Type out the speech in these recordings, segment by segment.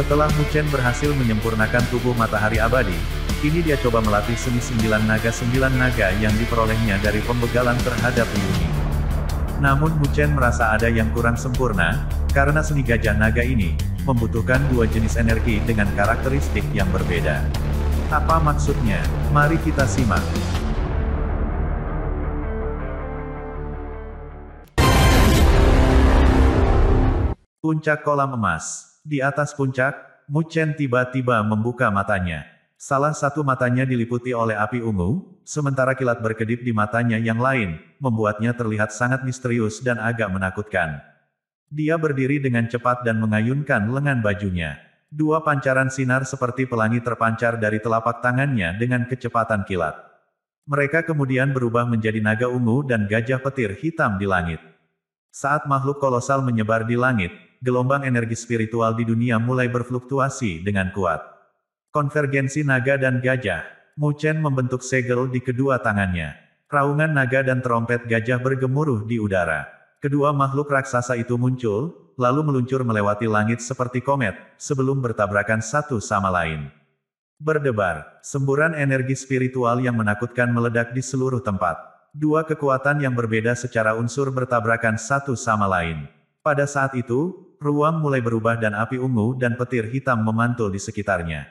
Setelah Mu Chen berhasil menyempurnakan tubuh matahari abadi, kini dia coba melatih seni sembilan naga sembilan naga yang diperolehnya dari pembegalan terhadap Yuni. Namun Mu Chen merasa ada yang kurang sempurna, karena seni gajah naga ini, membutuhkan dua jenis energi dengan karakteristik yang berbeda. Apa maksudnya? Mari kita simak. Puncak Kolam Emas di atas puncak, Mu Chen tiba-tiba membuka matanya. Salah satu matanya diliputi oleh api ungu, sementara kilat berkedip di matanya yang lain, membuatnya terlihat sangat misterius dan agak menakutkan. Dia berdiri dengan cepat dan mengayunkan lengan bajunya. Dua pancaran sinar seperti pelangi terpancar dari telapak tangannya dengan kecepatan kilat. Mereka kemudian berubah menjadi naga ungu dan gajah petir hitam di langit. Saat makhluk kolosal menyebar di langit, gelombang energi spiritual di dunia mulai berfluktuasi dengan kuat. Konvergensi naga dan gajah. Mu Chen membentuk segel di kedua tangannya. Raungan naga dan trompet gajah bergemuruh di udara. Kedua makhluk raksasa itu muncul, lalu meluncur melewati langit seperti komet, sebelum bertabrakan satu sama lain. Berdebar, semburan energi spiritual yang menakutkan meledak di seluruh tempat dua kekuatan yang berbeda secara unsur bertabrakan satu sama lain. Pada saat itu, ruang mulai berubah dan api ungu dan petir hitam memantul di sekitarnya.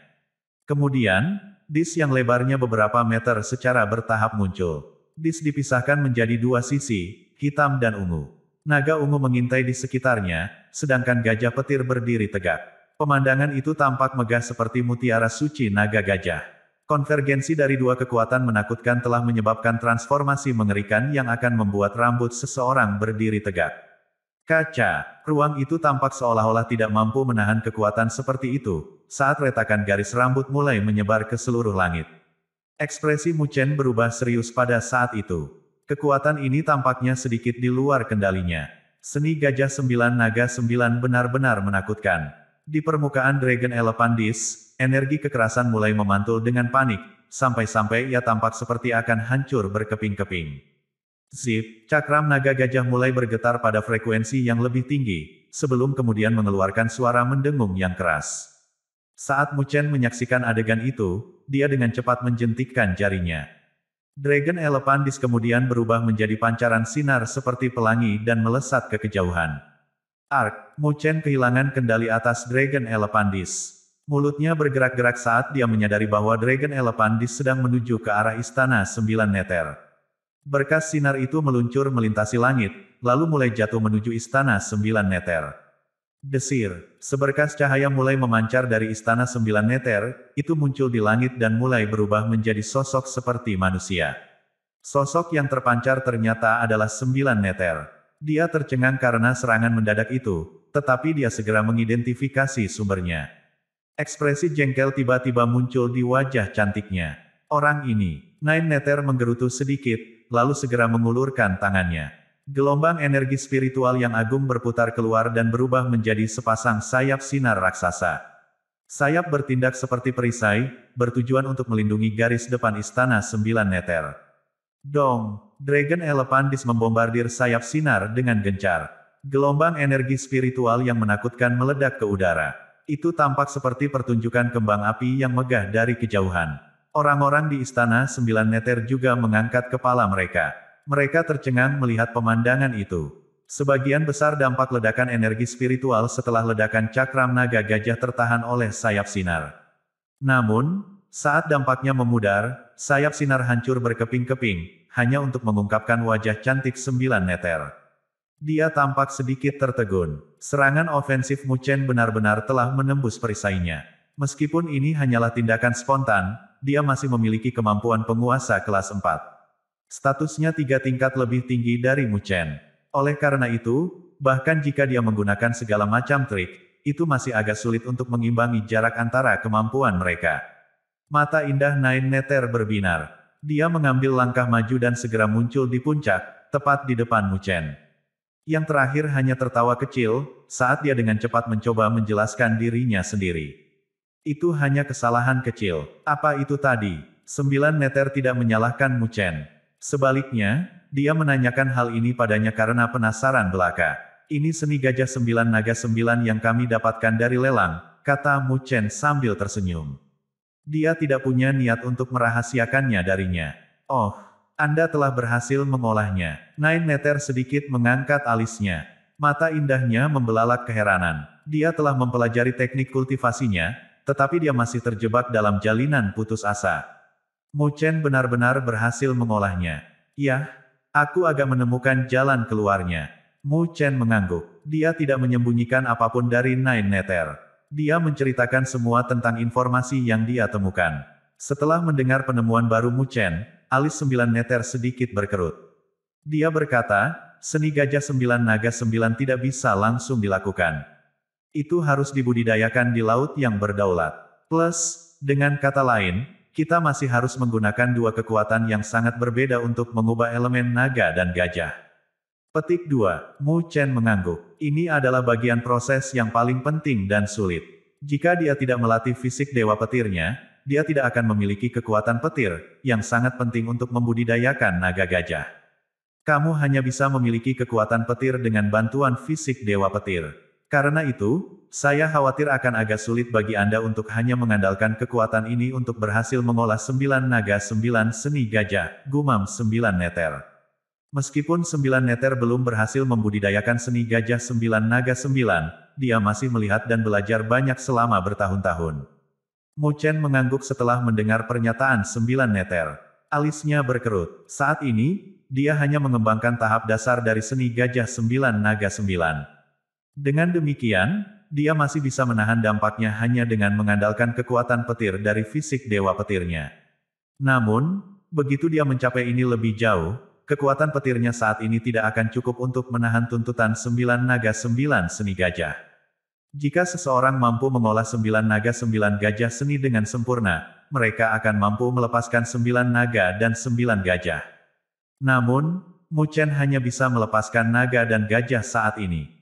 Kemudian, dis yang lebarnya beberapa meter secara bertahap muncul. Dis dipisahkan menjadi dua sisi, hitam dan ungu. Naga ungu mengintai di sekitarnya, sedangkan gajah petir berdiri tegak. Pemandangan itu tampak megah seperti mutiara suci naga gajah. Konvergensi dari dua kekuatan menakutkan telah menyebabkan transformasi mengerikan yang akan membuat rambut seseorang berdiri tegak. Kaca, ruang itu tampak seolah-olah tidak mampu menahan kekuatan seperti itu, saat retakan garis rambut mulai menyebar ke seluruh langit. Ekspresi Mu Chen berubah serius pada saat itu. Kekuatan ini tampaknya sedikit di luar kendalinya. Seni Gajah Sembilan Naga Sembilan benar-benar menakutkan. Di permukaan Dragon Elephant Disc, energi kekerasan mulai memantul dengan panik, sampai-sampai ia tampak seperti akan hancur berkeping-keping. Zip, cakram naga gajah mulai bergetar pada frekuensi yang lebih tinggi, sebelum kemudian mengeluarkan suara mendengung yang keras. Saat Muchen menyaksikan adegan itu, dia dengan cepat menjentikkan jarinya. Dragon Elephantis kemudian berubah menjadi pancaran sinar seperti pelangi dan melesat ke kejauhan. Ark, Muchen kehilangan kendali atas Dragon Elephantis. Mulutnya bergerak-gerak saat dia menyadari bahwa Dragon Elephantis sedang menuju ke arah istana sembilan neter. Berkas sinar itu meluncur melintasi langit, lalu mulai jatuh menuju istana sembilan neter. Desir, seberkas cahaya mulai memancar dari istana sembilan neter, itu muncul di langit dan mulai berubah menjadi sosok seperti manusia. Sosok yang terpancar ternyata adalah sembilan neter. Dia tercengang karena serangan mendadak itu, tetapi dia segera mengidentifikasi sumbernya. Ekspresi jengkel tiba-tiba muncul di wajah cantiknya. Orang ini, Nine Neter menggerutu sedikit, lalu segera mengulurkan tangannya. Gelombang energi spiritual yang agung berputar keluar dan berubah menjadi sepasang sayap sinar raksasa. Sayap bertindak seperti perisai, bertujuan untuk melindungi garis depan istana sembilan neter. Dong, Dragon Elephantis membombardir sayap sinar dengan gencar. Gelombang energi spiritual yang menakutkan meledak ke udara. Itu tampak seperti pertunjukan kembang api yang megah dari kejauhan. Orang-orang di Istana Sembilan Neter juga mengangkat kepala mereka. Mereka tercengang melihat pemandangan itu. Sebagian besar dampak ledakan energi spiritual setelah ledakan cakram naga gajah tertahan oleh sayap sinar. Namun, saat dampaknya memudar, sayap sinar hancur berkeping-keping, hanya untuk mengungkapkan wajah cantik Sembilan Neter. Dia tampak sedikit tertegun. Serangan ofensif Mucen benar-benar telah menembus perisainya. Meskipun ini hanyalah tindakan spontan, dia masih memiliki kemampuan penguasa kelas 4. Statusnya tiga tingkat lebih tinggi dari Mu Chen. Oleh karena itu, bahkan jika dia menggunakan segala macam trik, itu masih agak sulit untuk mengimbangi jarak antara kemampuan mereka. Mata indah Nain Neter berbinar. Dia mengambil langkah maju dan segera muncul di puncak, tepat di depan Mu Chen. Yang terakhir hanya tertawa kecil, saat dia dengan cepat mencoba menjelaskan dirinya sendiri. Itu hanya kesalahan kecil. Apa itu tadi? Sembilan meter tidak menyalahkan Mu Chen. Sebaliknya, dia menanyakan hal ini padanya karena penasaran belaka. Ini seni gajah sembilan naga sembilan yang kami dapatkan dari lelang, kata Mu Chen sambil tersenyum. Dia tidak punya niat untuk merahasiakannya darinya. Oh, Anda telah berhasil mengolahnya. Nine Meter sedikit mengangkat alisnya. Mata indahnya membelalak keheranan. Dia telah mempelajari teknik kultivasinya, tetapi dia masih terjebak dalam jalinan putus asa. Mu Chen benar-benar berhasil mengolahnya. Ya, aku agak menemukan jalan keluarnya. Mu Chen mengangguk. Dia tidak menyembunyikan apapun dari Nine Netter. Dia menceritakan semua tentang informasi yang dia temukan. Setelah mendengar penemuan baru Mu Chen, alis sembilan neter sedikit berkerut. Dia berkata, seni gajah sembilan naga sembilan tidak bisa langsung dilakukan. Itu harus dibudidayakan di laut yang berdaulat. Plus, dengan kata lain, kita masih harus menggunakan dua kekuatan yang sangat berbeda untuk mengubah elemen naga dan gajah. Petik 2. Mu Chen mengangguk. Ini adalah bagian proses yang paling penting dan sulit. Jika dia tidak melatih fisik dewa petirnya, dia tidak akan memiliki kekuatan petir, yang sangat penting untuk membudidayakan naga gajah. Kamu hanya bisa memiliki kekuatan petir dengan bantuan fisik dewa petir. Karena itu, saya khawatir akan agak sulit bagi Anda untuk hanya mengandalkan kekuatan ini untuk berhasil mengolah sembilan naga sembilan seni gajah, gumam sembilan neter. Meskipun sembilan neter belum berhasil membudidayakan seni gajah sembilan naga sembilan, dia masih melihat dan belajar banyak selama bertahun-tahun. Mu Chen mengangguk setelah mendengar pernyataan sembilan neter. Alisnya berkerut. Saat ini, dia hanya mengembangkan tahap dasar dari seni gajah sembilan naga sembilan. Dengan demikian, dia masih bisa menahan dampaknya hanya dengan mengandalkan kekuatan petir dari fisik dewa petirnya. Namun, begitu dia mencapai ini lebih jauh, kekuatan petirnya saat ini tidak akan cukup untuk menahan tuntutan sembilan naga sembilan seni gajah. Jika seseorang mampu mengolah sembilan naga sembilan gajah seni dengan sempurna, mereka akan mampu melepaskan sembilan naga dan sembilan gajah. Namun, Mu Chen hanya bisa melepaskan naga dan gajah saat ini.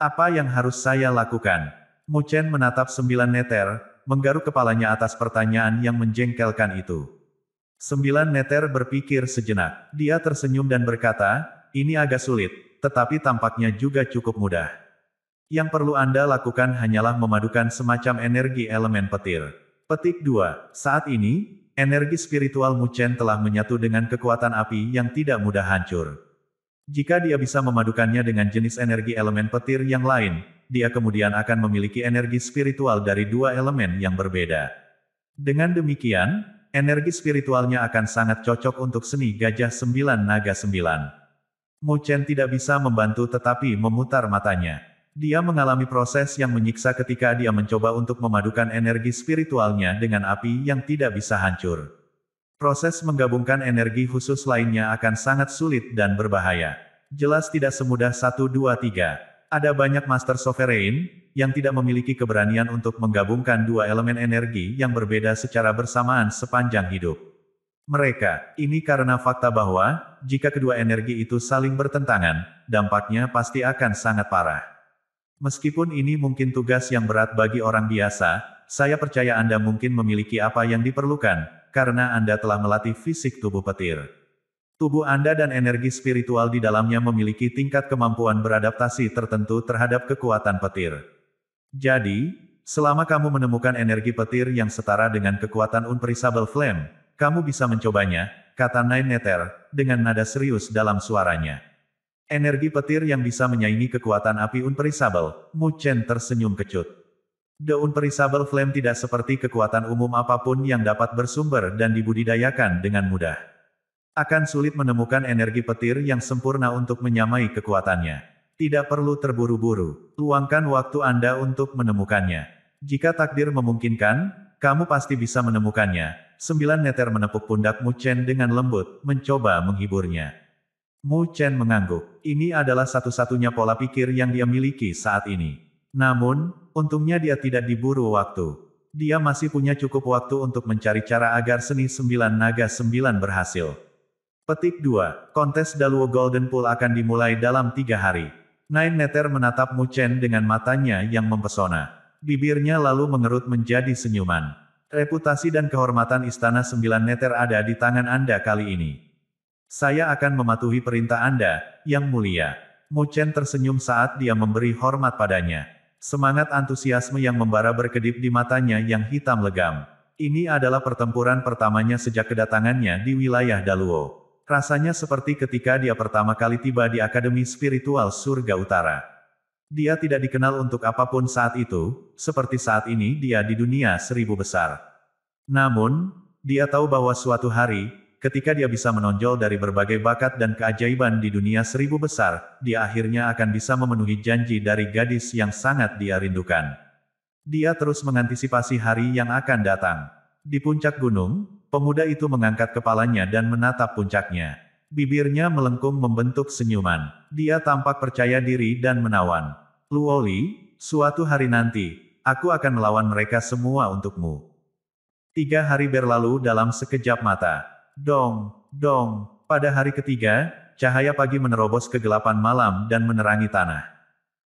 Apa yang harus saya lakukan? Mu Chen menatap sembilan neter, menggaruk kepalanya atas pertanyaan yang menjengkelkan itu. Sembilan neter berpikir sejenak. Dia tersenyum dan berkata, ini agak sulit, tetapi tampaknya juga cukup mudah. Yang perlu Anda lakukan hanyalah memadukan semacam energi elemen petir. Petik 2. Saat ini, energi spiritual Mu Chen telah menyatu dengan kekuatan api yang tidak mudah hancur. Jika dia bisa memadukannya dengan jenis energi elemen petir yang lain, dia kemudian akan memiliki energi spiritual dari dua elemen yang berbeda. Dengan demikian, energi spiritualnya akan sangat cocok untuk seni gajah sembilan naga sembilan. Mu Chen tidak bisa membantu tetapi memutar matanya. Dia mengalami proses yang menyiksa ketika dia mencoba untuk memadukan energi spiritualnya dengan api yang tidak bisa hancur. Proses menggabungkan energi khusus lainnya akan sangat sulit dan berbahaya. Jelas tidak semudah 1 2 3. Ada banyak Master Sovereign, yang tidak memiliki keberanian untuk menggabungkan dua elemen energi yang berbeda secara bersamaan sepanjang hidup. Mereka, ini karena fakta bahwa, jika kedua energi itu saling bertentangan, dampaknya pasti akan sangat parah. Meskipun ini mungkin tugas yang berat bagi orang biasa, saya percaya Anda mungkin memiliki apa yang diperlukan, karena Anda telah melatih fisik tubuh petir. Tubuh Anda dan energi spiritual di dalamnya memiliki tingkat kemampuan beradaptasi tertentu terhadap kekuatan petir. Jadi, selama kamu menemukan energi petir yang setara dengan kekuatan Unperishable Flame, kamu bisa mencobanya, kata Nine Nether, dengan nada serius dalam suaranya. Energi petir yang bisa menyaingi kekuatan api Unperishable, Mu Chen tersenyum kecut. Daun perisabel flame tidak seperti kekuatan umum apapun yang dapat bersumber dan dibudidayakan dengan mudah. Akan sulit menemukan energi petir yang sempurna untuk menyamai kekuatannya. Tidak perlu terburu-buru, luangkan waktu Anda untuk menemukannya. Jika takdir memungkinkan, kamu pasti bisa menemukannya. Sembilan neter menepuk pundak Mu Chen dengan lembut, mencoba menghiburnya. Mu Chen mengangguk. Ini adalah satu-satunya pola pikir yang dia miliki saat ini. Namun, Untungnya dia tidak diburu waktu. Dia masih punya cukup waktu untuk mencari cara agar seni sembilan naga sembilan berhasil. Petik 2. Kontes Daluo Golden Pool akan dimulai dalam tiga hari. Nine Neter menatap Mu Chen dengan matanya yang mempesona. Bibirnya lalu mengerut menjadi senyuman. Reputasi dan kehormatan Istana Sembilan Neter ada di tangan Anda kali ini. Saya akan mematuhi perintah Anda, Yang Mulia. Mu Chen tersenyum saat dia memberi hormat padanya. Semangat antusiasme yang membara berkedip di matanya yang hitam legam. Ini adalah pertempuran pertamanya sejak kedatangannya di wilayah Daluo. Rasanya seperti ketika dia pertama kali tiba di Akademi Spiritual Surga Utara. Dia tidak dikenal untuk apapun saat itu, seperti saat ini dia di dunia seribu besar. Namun, dia tahu bahwa suatu hari, ketika dia bisa menonjol dari berbagai bakat dan keajaiban di dunia seribu besar, dia akhirnya akan bisa memenuhi janji dari gadis yang sangat dia rindukan. Dia terus mengantisipasi hari yang akan datang. Di puncak gunung, pemuda itu mengangkat kepalanya dan menatap puncaknya. Bibirnya melengkung membentuk senyuman. Dia tampak percaya diri dan menawan. Luoli, suatu hari nanti, aku akan melawan mereka semua untukmu. Tiga hari berlalu dalam sekejap mata. Dong, dong. Pada hari ketiga, cahaya pagi menerobos kegelapan malam dan menerangi tanah.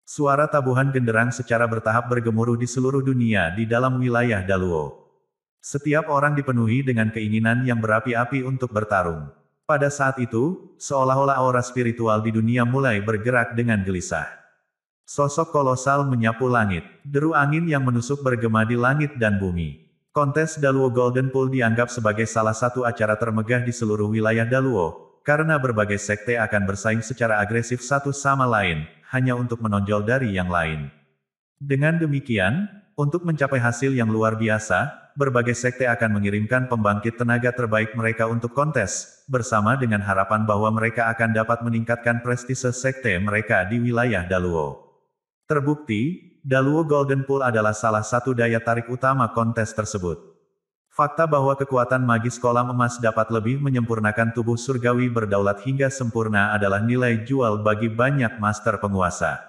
Suara tabuhan genderang secara bertahap bergemuruh di seluruh dunia di dalam wilayah Daluo. Setiap orang dipenuhi dengan keinginan yang berapi-api untuk bertarung. Pada saat itu, seolah-olah aura spiritual di dunia mulai bergerak dengan gelisah. Sosok kolosal menyapu langit, deru angin yang menusuk bergema di langit dan bumi. Kontes Daluo Golden Pool dianggap sebagai salah satu acara termegah di seluruh wilayah Daluo, karena berbagai sekte akan bersaing secara agresif satu sama lain, hanya untuk menonjol dari yang lain. Dengan demikian, untuk mencapai hasil yang luar biasa, berbagai sekte akan mengirimkan pembangkit tenaga terbaik mereka untuk kontes, bersama dengan harapan bahwa mereka akan dapat meningkatkan prestise sekte mereka di wilayah Daluo. Terbukti, Daluo Golden Pool adalah salah satu daya tarik utama kontes tersebut. Fakta bahwa kekuatan magis kolam emas dapat lebih menyempurnakan tubuh surgawi berdaulat hingga sempurna adalah nilai jual bagi banyak master penguasa.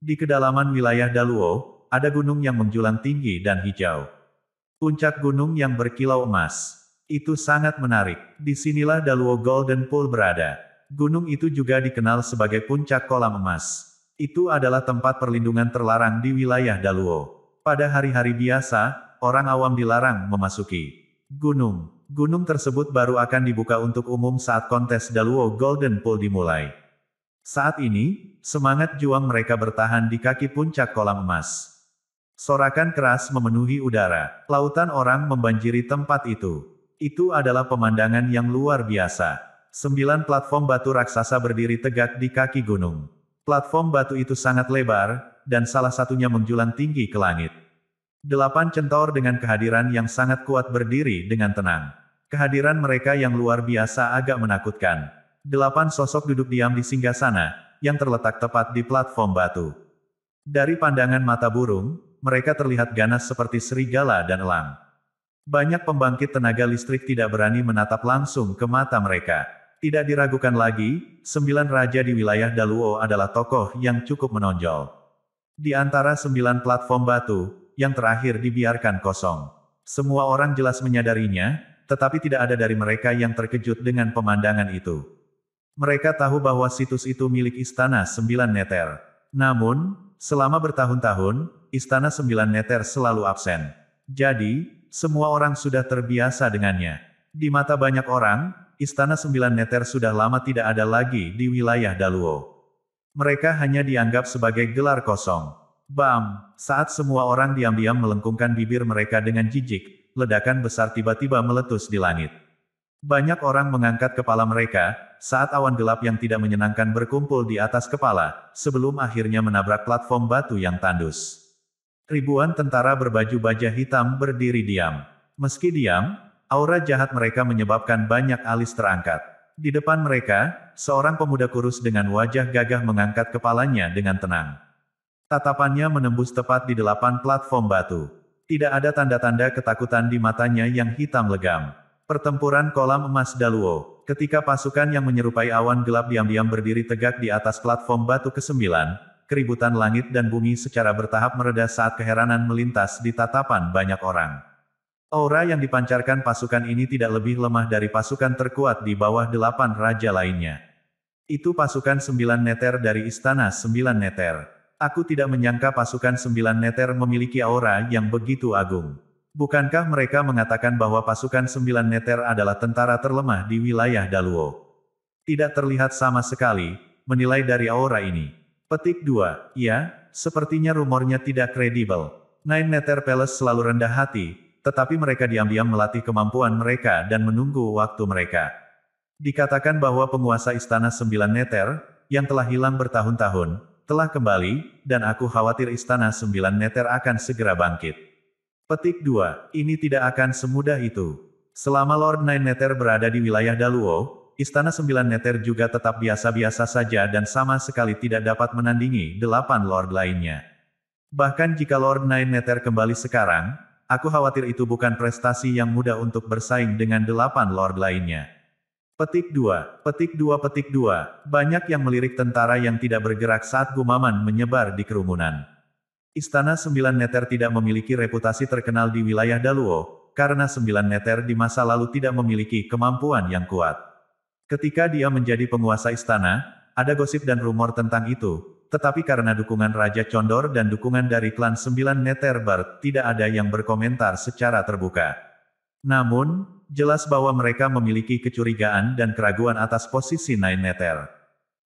Di kedalaman wilayah Daluo, ada gunung yang menjulang tinggi dan hijau. Puncak gunung yang berkilau emas. Itu sangat menarik. Di sinilah Daluo Golden Pool berada. Gunung itu juga dikenal sebagai puncak kolam emas. Itu adalah tempat perlindungan terlarang di wilayah Daluo. Pada hari-hari biasa, orang awam dilarang memasuki gunung. Gunung tersebut baru akan dibuka untuk umum saat kontes Daluo Golden Pool dimulai. Saat ini, semangat juang mereka bertahan di kaki puncak kolam emas. Sorakan keras memenuhi udara, lautan orang membanjiri tempat itu. Itu adalah pemandangan yang luar biasa. Sembilan platform batu raksasa berdiri tegak di kaki gunung. Platform batu itu sangat lebar, dan salah satunya menjulang tinggi ke langit. Delapan centaur dengan kehadiran yang sangat kuat berdiri dengan tenang. Kehadiran mereka yang luar biasa agak menakutkan. Delapan sosok duduk diam di singgah sana, yang terletak tepat di platform batu. Dari pandangan mata burung, mereka terlihat ganas seperti serigala dan elang. Banyak pembangkit tenaga listrik tidak berani menatap langsung ke mata mereka. Tidak diragukan lagi, sembilan raja di wilayah Daluo adalah tokoh yang cukup menonjol. Di antara sembilan platform batu, yang terakhir dibiarkan kosong. Semua orang jelas menyadarinya, tetapi tidak ada dari mereka yang terkejut dengan pemandangan itu. Mereka tahu bahwa situs itu milik Istana Sembilan Neter. Namun, selama bertahun-tahun, Istana Sembilan Neter selalu absen. Jadi, semua orang sudah terbiasa dengannya. Di mata banyak orang, Istana Sembilan Neter sudah lama tidak ada lagi di wilayah Daluo. Mereka hanya dianggap sebagai gelar kosong. Bam! Saat semua orang diam-diam melengkungkan bibir mereka dengan jijik, ledakan besar tiba-tiba meletus di langit. Banyak orang mengangkat kepala mereka, saat awan gelap yang tidak menyenangkan berkumpul di atas kepala, sebelum akhirnya menabrak platform batu yang tandus. Ribuan tentara berbaju baja hitam berdiri diam. Meski diam, Aura jahat mereka menyebabkan banyak alis terangkat. Di depan mereka, seorang pemuda kurus dengan wajah gagah mengangkat kepalanya dengan tenang. Tatapannya menembus tepat di delapan platform batu. Tidak ada tanda-tanda ketakutan di matanya yang hitam legam. Pertempuran kolam emas Daluo, ketika pasukan yang menyerupai awan gelap diam-diam berdiri tegak di atas platform batu ke-9, keributan langit dan bumi secara bertahap mereda saat keheranan melintas di tatapan banyak orang. Aura yang dipancarkan pasukan ini tidak lebih lemah dari pasukan terkuat di bawah delapan raja lainnya. Itu pasukan sembilan neter dari istana sembilan neter. Aku tidak menyangka pasukan sembilan neter memiliki aura yang begitu agung. Bukankah mereka mengatakan bahwa pasukan sembilan neter adalah tentara terlemah di wilayah Daluo? Tidak terlihat sama sekali, menilai dari aura ini. Petik 2, ya, sepertinya rumornya tidak kredibel. Nine Neter Palace selalu rendah hati, tetapi mereka diam-diam melatih kemampuan mereka dan menunggu waktu mereka. Dikatakan bahwa penguasa istana sembilan neter, yang telah hilang bertahun-tahun, telah kembali, dan aku khawatir istana sembilan neter akan segera bangkit. Petik 2, ini tidak akan semudah itu. Selama Lord Nine Neter berada di wilayah Daluo, Istana Sembilan Neter juga tetap biasa-biasa saja dan sama sekali tidak dapat menandingi delapan Lord lainnya. Bahkan jika Lord Nine Neter kembali sekarang, Aku khawatir itu bukan prestasi yang mudah untuk bersaing dengan delapan lord lainnya. Petik 2, petik 2, petik 2, banyak yang melirik tentara yang tidak bergerak saat gumaman menyebar di kerumunan. Istana Sembilan Neter tidak memiliki reputasi terkenal di wilayah Daluo, karena Sembilan Neter di masa lalu tidak memiliki kemampuan yang kuat. Ketika dia menjadi penguasa istana, ada gosip dan rumor tentang itu, tetapi karena dukungan Raja Condor dan dukungan dari klan Sembilan Neterbert, tidak ada yang berkomentar secara terbuka. Namun, jelas bahwa mereka memiliki kecurigaan dan keraguan atas posisi Nine Neter.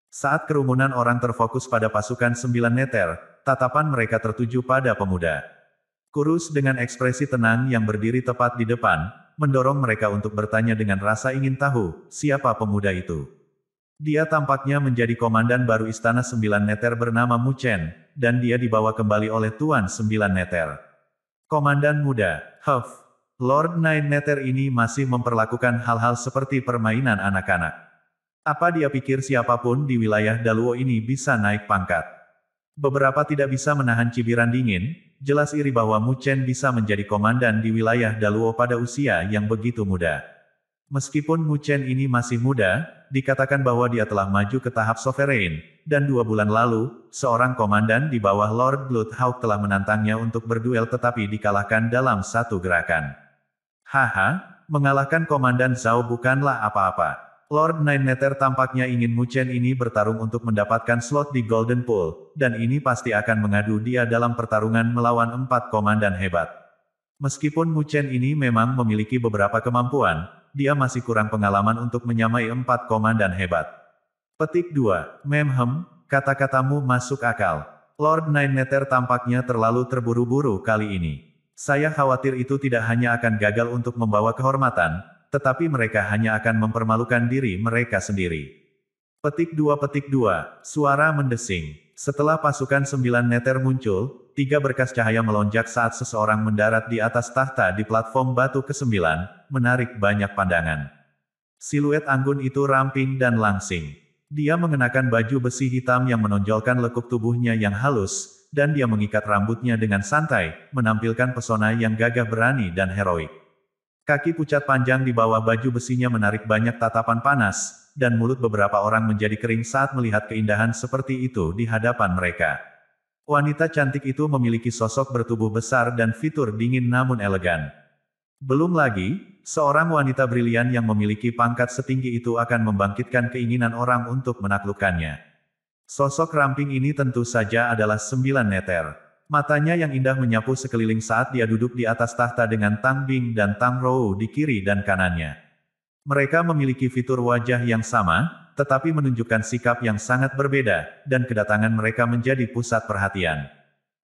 Saat kerumunan orang terfokus pada pasukan Sembilan Neter, tatapan mereka tertuju pada pemuda. Kurus dengan ekspresi tenang yang berdiri tepat di depan, mendorong mereka untuk bertanya dengan rasa ingin tahu, siapa pemuda itu. Dia tampaknya menjadi komandan baru Istana Sembilan Neter bernama Mu Chen, dan dia dibawa kembali oleh Tuan Sembilan Neter. Komandan muda, Huff, Lord Nine Neter ini masih memperlakukan hal-hal seperti permainan anak-anak. Apa dia pikir siapapun di wilayah Daluo ini bisa naik pangkat? Beberapa tidak bisa menahan cibiran dingin, jelas iri bahwa Mu Chen bisa menjadi komandan di wilayah Daluo pada usia yang begitu muda. Meskipun Mu Chen ini masih muda, dikatakan bahwa dia telah maju ke tahap sovereign, dan dua bulan lalu, seorang komandan di bawah Lord Bloodhawk telah menantangnya untuk berduel tetapi dikalahkan dalam satu gerakan. Haha, mengalahkan komandan Zhao bukanlah apa-apa. Lord Nine Nether tampaknya ingin Mu Chen ini bertarung untuk mendapatkan slot di Golden Pool, dan ini pasti akan mengadu dia dalam pertarungan melawan empat komandan hebat. Meskipun Mu Chen ini memang memiliki beberapa kemampuan, dia masih kurang pengalaman untuk menyamai empat komandan hebat. Petik 2. Memhem, kata-katamu masuk akal. Lord Nine Meter tampaknya terlalu terburu-buru kali ini. Saya khawatir itu tidak hanya akan gagal untuk membawa kehormatan, tetapi mereka hanya akan mempermalukan diri mereka sendiri. Petik 2 Petik 2, suara mendesing. Setelah pasukan sembilan neter muncul, tiga berkas cahaya melonjak saat seseorang mendarat di atas tahta di platform batu ke-9, menarik banyak pandangan. Siluet anggun itu ramping dan langsing. Dia mengenakan baju besi hitam yang menonjolkan lekuk tubuhnya yang halus, dan dia mengikat rambutnya dengan santai, menampilkan pesona yang gagah berani dan heroik. Kaki pucat panjang di bawah baju besinya menarik banyak tatapan panas, dan mulut beberapa orang menjadi kering saat melihat keindahan seperti itu di hadapan mereka. Wanita cantik itu memiliki sosok bertubuh besar dan fitur dingin namun elegan. Belum lagi, seorang wanita brilian yang memiliki pangkat setinggi itu akan membangkitkan keinginan orang untuk menaklukkannya. Sosok ramping ini tentu saja adalah sembilan neter. Matanya yang indah menyapu sekeliling saat dia duduk di atas tahta dengan Tang Bing dan Tang Rou di kiri dan kanannya. Mereka memiliki fitur wajah yang sama, tetapi menunjukkan sikap yang sangat berbeda, dan kedatangan mereka menjadi pusat perhatian.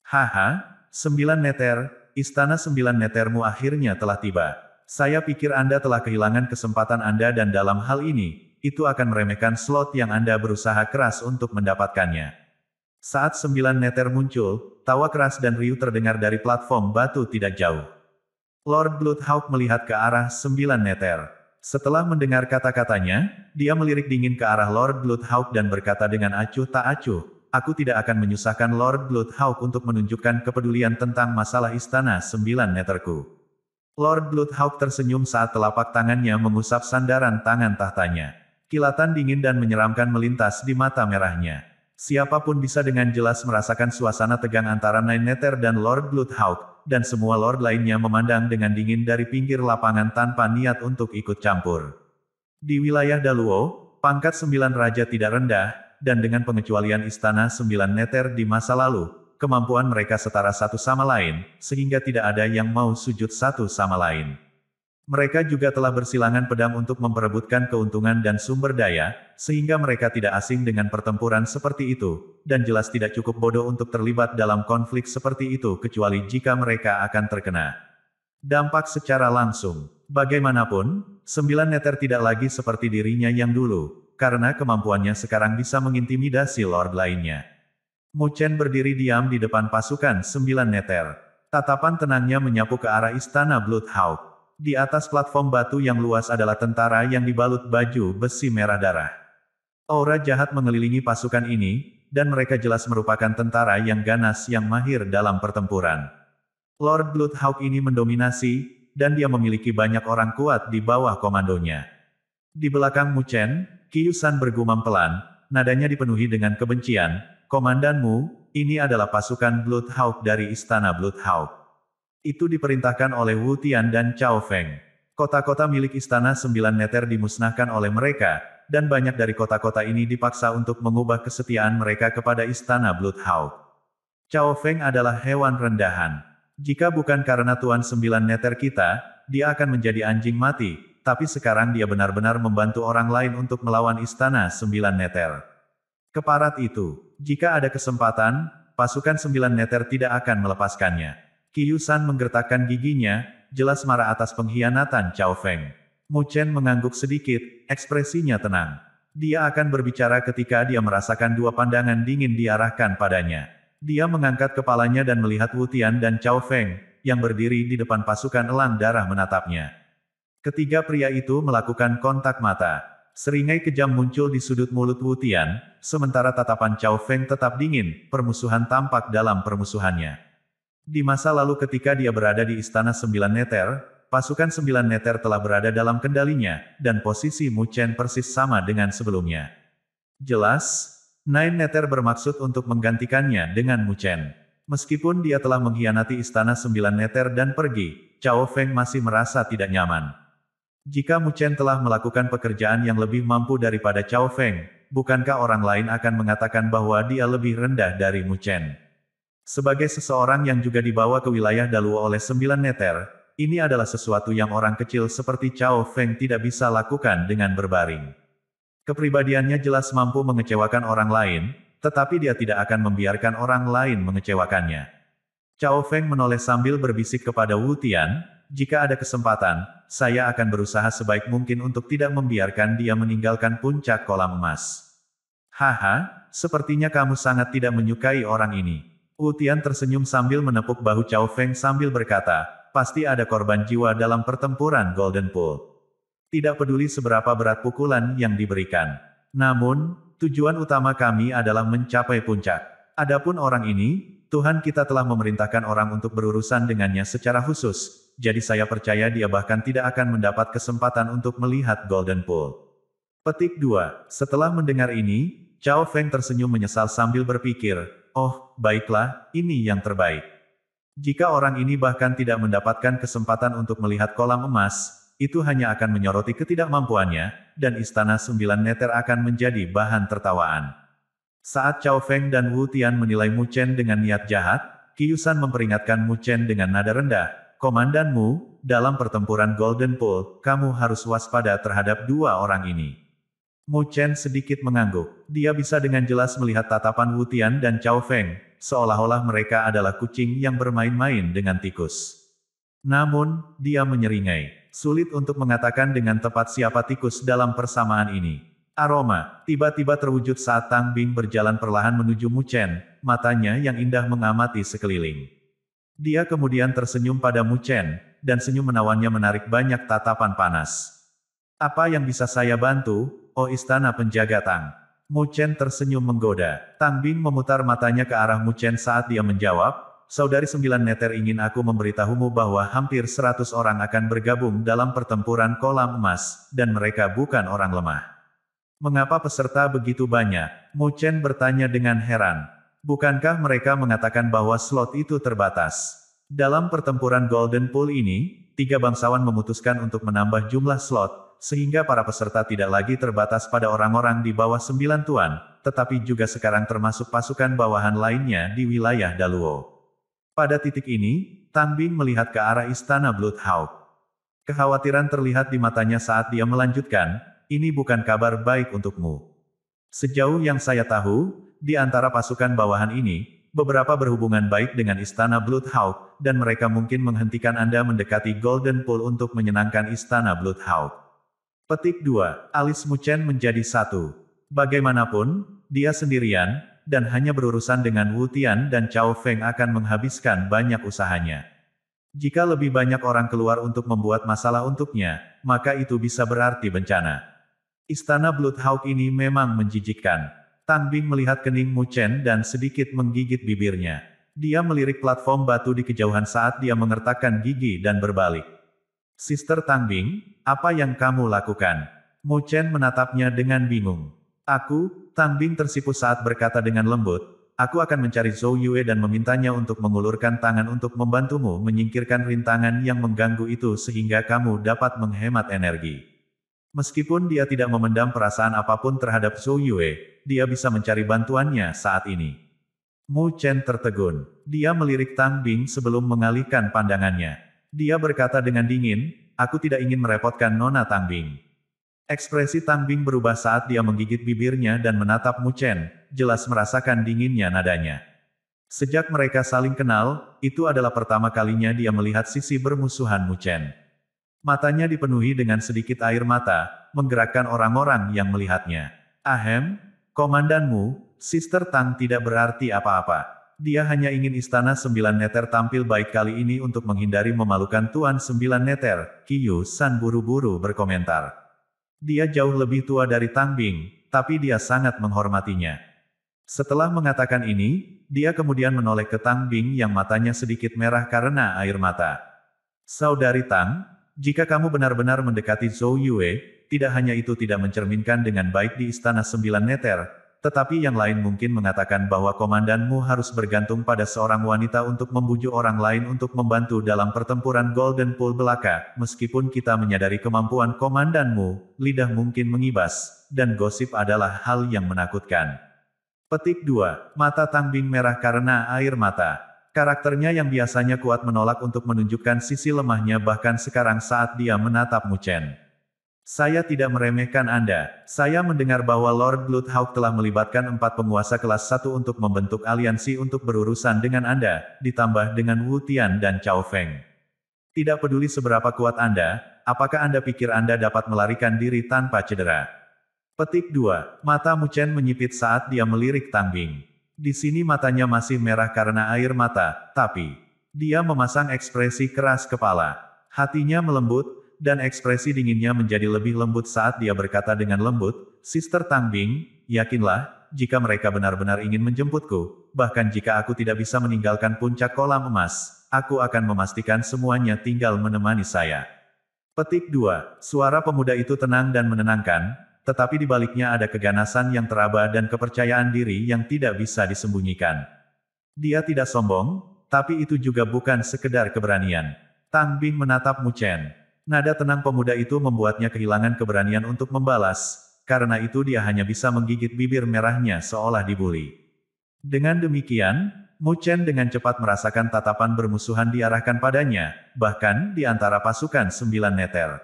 Haha, sembilan neter, istana sembilan netermu akhirnya telah tiba. Saya pikir Anda telah kehilangan kesempatan Anda dan dalam hal ini, itu akan meremehkan slot yang Anda berusaha keras untuk mendapatkannya. Saat sembilan neter muncul, tawa keras dan riuh terdengar dari platform batu tidak jauh. Lord Bloodhawk melihat ke arah sembilan neter. Setelah mendengar kata-katanya, dia melirik dingin ke arah Lord Bloodhawk dan berkata dengan acuh tak acuh, aku tidak akan menyusahkan Lord Bloodhawk untuk menunjukkan kepedulian tentang masalah istana sembilan meterku. Lord Bloodhawk tersenyum saat telapak tangannya mengusap sandaran tangan tahtanya. Kilatan dingin dan menyeramkan melintas di mata merahnya. Siapapun bisa dengan jelas merasakan suasana tegang antara Nine Nether dan Lord Bloodhawk, dan semua Lord lainnya memandang dengan dingin dari pinggir lapangan tanpa niat untuk ikut campur. Di wilayah Daluo, pangkat sembilan raja tidak rendah, dan dengan pengecualian istana sembilan Nether di masa lalu, kemampuan mereka setara satu sama lain, sehingga tidak ada yang mau sujud satu sama lain. Mereka juga telah bersilangan pedang untuk memperebutkan keuntungan dan sumber daya, sehingga mereka tidak asing dengan pertempuran seperti itu, dan jelas tidak cukup bodoh untuk terlibat dalam konflik seperti itu kecuali jika mereka akan terkena dampak secara langsung. Bagaimanapun, sembilan neter tidak lagi seperti dirinya yang dulu, karena kemampuannya sekarang bisa mengintimidasi lord lainnya. Mu Chen berdiri diam di depan pasukan sembilan neter. Tatapan tenangnya menyapu ke arah istana Bloodhawk. Di atas platform batu yang luas adalah tentara yang dibalut baju besi merah darah. Aura jahat mengelilingi pasukan ini, dan mereka jelas merupakan tentara yang ganas yang mahir dalam pertempuran. Lord Bloodhawk ini mendominasi, dan dia memiliki banyak orang kuat di bawah komandonya. Di belakang Mu Muchen, Kiyusan bergumam pelan, nadanya dipenuhi dengan kebencian, Komandanmu, ini adalah pasukan Bloodhawk dari Istana Bloodhawk. Itu diperintahkan oleh Wu Tian dan Cao Feng. Kota-kota milik Istana Sembilan Neter dimusnahkan oleh mereka, dan banyak dari kota-kota ini dipaksa untuk mengubah kesetiaan mereka kepada Istana Bloodhound. Cao Feng adalah hewan rendahan. Jika bukan karena Tuan Sembilan Neter kita, dia akan menjadi anjing mati, tapi sekarang dia benar-benar membantu orang lain untuk melawan Istana Sembilan Neter. Keparat itu, jika ada kesempatan, pasukan Sembilan Neter tidak akan melepaskannya. Kiyusan menggertakkan giginya, jelas marah atas pengkhianatan Chao Feng. Mu Chen mengangguk sedikit, ekspresinya tenang. Dia akan berbicara ketika dia merasakan dua pandangan dingin diarahkan padanya. Dia mengangkat kepalanya dan melihat Wu Tian dan Chao Feng, yang berdiri di depan pasukan elang darah menatapnya. Ketiga pria itu melakukan kontak mata. Seringai kejam muncul di sudut mulut Wu Tian, sementara tatapan Chao Feng tetap dingin, permusuhan tampak dalam permusuhannya. Di masa lalu ketika dia berada di Istana Sembilan Neter, pasukan Sembilan Neter telah berada dalam kendalinya, dan posisi Mu Chen persis sama dengan sebelumnya. Jelas, Nine Neter bermaksud untuk menggantikannya dengan Mu Chen. Meskipun dia telah mengkhianati Istana Sembilan Neter dan pergi, Cao Feng masih merasa tidak nyaman. Jika Mu Chen telah melakukan pekerjaan yang lebih mampu daripada Cao Feng, bukankah orang lain akan mengatakan bahwa dia lebih rendah dari Mu Chen? Sebagai seseorang yang juga dibawa ke wilayah Daluo oleh sembilan neter, ini adalah sesuatu yang orang kecil seperti Cao Feng tidak bisa lakukan dengan berbaring. Kepribadiannya jelas mampu mengecewakan orang lain, tetapi dia tidak akan membiarkan orang lain mengecewakannya. Cao Feng menoleh sambil berbisik kepada Wu Tian, jika ada kesempatan, saya akan berusaha sebaik mungkin untuk tidak membiarkan dia meninggalkan puncak kolam emas. Haha, sepertinya kamu sangat tidak menyukai orang ini. Tian tersenyum sambil menepuk bahu Cao Feng sambil berkata, pasti ada korban jiwa dalam pertempuran Golden Pool. Tidak peduli seberapa berat pukulan yang diberikan. Namun, tujuan utama kami adalah mencapai puncak. Adapun orang ini, Tuhan kita telah memerintahkan orang untuk berurusan dengannya secara khusus, jadi saya percaya dia bahkan tidak akan mendapat kesempatan untuk melihat Golden Pool. Petik 2. Setelah mendengar ini, Cao Feng tersenyum menyesal sambil berpikir, oh, baiklah, ini yang terbaik. Jika orang ini bahkan tidak mendapatkan kesempatan untuk melihat kolam emas, itu hanya akan menyoroti ketidakmampuannya, dan istana sembilan neter akan menjadi bahan tertawaan. Saat Cao Feng dan Wu Tian menilai Mu Chen dengan niat jahat, Kiyusan memperingatkan Mu Chen dengan nada rendah, Komandanmu, dalam pertempuran Golden Pool, kamu harus waspada terhadap dua orang ini. Mo Chen sedikit mengangguk. Dia bisa dengan jelas melihat tatapan Wu Tian dan Cao Feng, seolah-olah mereka adalah kucing yang bermain-main dengan tikus. Namun, dia menyeringai. Sulit untuk mengatakan dengan tepat siapa tikus dalam persamaan ini. Aroma, tiba-tiba terwujud saat Tang Bing berjalan perlahan menuju Mu Chen, matanya yang indah mengamati sekeliling. Dia kemudian tersenyum pada Mu Chen, dan senyum menawannya menarik banyak tatapan panas. Apa yang bisa saya bantu? O oh, istana penjaga Tang. Mu Chen tersenyum menggoda. Tang Bing memutar matanya ke arah Mu Chen saat dia menjawab, Saudari Sembilan Neter ingin aku memberitahumu bahwa hampir seratus orang akan bergabung dalam pertempuran kolam emas, dan mereka bukan orang lemah. Mengapa peserta begitu banyak? Mu Chen bertanya dengan heran. Bukankah mereka mengatakan bahwa slot itu terbatas? Dalam pertempuran Golden Pool ini, tiga bangsawan memutuskan untuk menambah jumlah slot, sehingga para peserta tidak lagi terbatas pada orang-orang di bawah sembilan tuan, tetapi juga sekarang termasuk pasukan bawahan lainnya di wilayah Daluo. Pada titik ini, Tang Bing melihat ke arah istana Bloodhawk. Kekhawatiran terlihat di matanya saat dia melanjutkan, ini bukan kabar baik untukmu. Sejauh yang saya tahu, di antara pasukan bawahan ini, beberapa berhubungan baik dengan Istana Bloodhawk, dan mereka mungkin menghentikan Anda mendekati Golden Pool untuk menyenangkan Istana Bloodhawk. Petik 2. Alis Muchen menjadi satu. Bagaimanapun, dia sendirian, dan hanya berurusan dengan Wu Tian dan Cao Feng akan menghabiskan banyak usahanya. Jika lebih banyak orang keluar untuk membuat masalah untuknya, maka itu bisa berarti bencana. Istana Bloodhawk ini memang menjijikkan. Tang Bing melihat kening Mu Chen dan sedikit menggigit bibirnya. Dia melirik platform batu di kejauhan saat dia mengertakkan gigi dan berbalik. Sister Tang Bing, apa yang kamu lakukan? Mu Chen menatapnya dengan bingung. Aku, Tang Bing tersipu saat berkata dengan lembut, aku akan mencari Zhou Yue dan memintanya untuk mengulurkan tangan untuk membantumu menyingkirkan rintangan yang mengganggu itu sehingga kamu dapat menghemat energi. Meskipun dia tidak memendam perasaan apapun terhadap Zhou Yue, dia bisa mencari bantuannya saat ini. Mu Chen tertegun. Dia melirik Tang Bing sebelum mengalihkan pandangannya. Dia berkata dengan dingin, aku tidak ingin merepotkan Nona Tang Bing. Ekspresi Tang Bing berubah saat dia menggigit bibirnya dan menatap Mu Chen, jelas merasakan dinginnya nadanya. Sejak mereka saling kenal, itu adalah pertama kalinya dia melihat sisi bermusuhan Mu Chen. Matanya dipenuhi dengan sedikit air mata, menggerakkan orang-orang yang melihatnya. Ahem, komandanmu, Sister Tang tidak berarti apa-apa dia hanya ingin istana sembilan neter tampil baik kali ini untuk menghindari memalukan Tuan sembilan neter, Kiyu San buru-buru berkomentar. Dia jauh lebih tua dari Tang Bing, tapi dia sangat menghormatinya. Setelah mengatakan ini, dia kemudian menoleh ke Tang Bing yang matanya sedikit merah karena air mata. Saudari Tang, jika kamu benar-benar mendekati Zhou Yue, tidak hanya itu tidak mencerminkan dengan baik di Istana Sembilan Neter, tetapi yang lain mungkin mengatakan bahwa komandanmu harus bergantung pada seorang wanita untuk membujuk orang lain untuk membantu dalam pertempuran Golden Pool belaka. Meskipun kita menyadari kemampuan komandanmu, lidah mungkin mengibas, dan gosip adalah hal yang menakutkan. Petik 2. Mata Tangbing merah karena air mata. Karakternya yang biasanya kuat menolak untuk menunjukkan sisi lemahnya bahkan sekarang saat dia menatap Mu Chen. Saya tidak meremehkan Anda. Saya mendengar bahwa Lord Bloodhawk telah melibatkan empat penguasa kelas satu untuk membentuk aliansi untuk berurusan dengan Anda, ditambah dengan Wu Tian dan Cao Feng. Tidak peduli seberapa kuat Anda, apakah Anda pikir Anda dapat melarikan diri tanpa cedera? Petik 2. Mata Mu Chen menyipit saat dia melirik Tang Bing. Di sini matanya masih merah karena air mata, tapi dia memasang ekspresi keras kepala. Hatinya melembut, dan ekspresi dinginnya menjadi lebih lembut saat dia berkata dengan lembut, Sister Tang Bing, yakinlah, jika mereka benar-benar ingin menjemputku, bahkan jika aku tidak bisa meninggalkan puncak kolam emas, aku akan memastikan semuanya tinggal menemani saya. Petik 2. Suara pemuda itu tenang dan menenangkan, tetapi di baliknya ada keganasan yang teraba dan kepercayaan diri yang tidak bisa disembunyikan. Dia tidak sombong, tapi itu juga bukan sekedar keberanian. Tang Bing menatap Mu Chen. Nada tenang pemuda itu membuatnya kehilangan keberanian untuk membalas, karena itu dia hanya bisa menggigit bibir merahnya seolah dibuli. Dengan demikian, Mu Chen dengan cepat merasakan tatapan bermusuhan diarahkan padanya, bahkan di antara pasukan sembilan neter.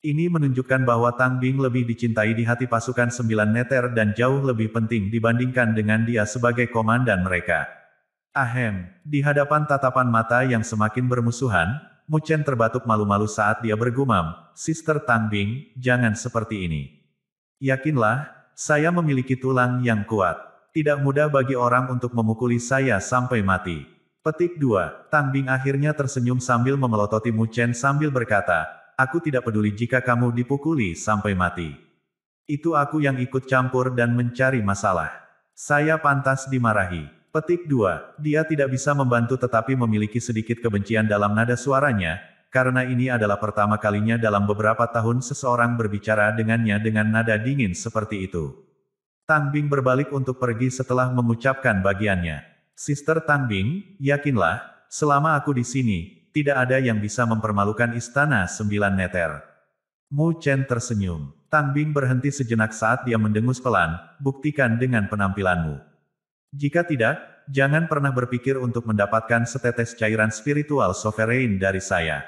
Ini menunjukkan bahwa Tang Bing lebih dicintai di hati pasukan sembilan neter dan jauh lebih penting dibandingkan dengan dia sebagai komandan mereka. Ahem, di hadapan tatapan mata yang semakin bermusuhan, Mu Chen terbatuk malu-malu saat dia bergumam, Sister Tang Bing, jangan seperti ini. Yakinlah, saya memiliki tulang yang kuat. Tidak mudah bagi orang untuk memukuli saya sampai mati. Petik 2, Tang Bing akhirnya tersenyum sambil memelototi Mu Chen sambil berkata, Aku tidak peduli jika kamu dipukuli sampai mati. Itu aku yang ikut campur dan mencari masalah. Saya pantas dimarahi. Petik 2. Dia tidak bisa membantu tetapi memiliki sedikit kebencian dalam nada suaranya, karena ini adalah pertama kalinya dalam beberapa tahun seseorang berbicara dengannya dengan nada dingin seperti itu. Tang Bing berbalik untuk pergi setelah mengucapkan bagiannya. Sister Tang Bing, yakinlah, selama aku di sini, tidak ada yang bisa mempermalukan istana sembilan neter. Mu Chen tersenyum. Tang Bing berhenti sejenak saat dia mendengus pelan, buktikan dengan penampilanmu. Jika tidak, jangan pernah berpikir untuk mendapatkan setetes cairan spiritual sovereign dari saya.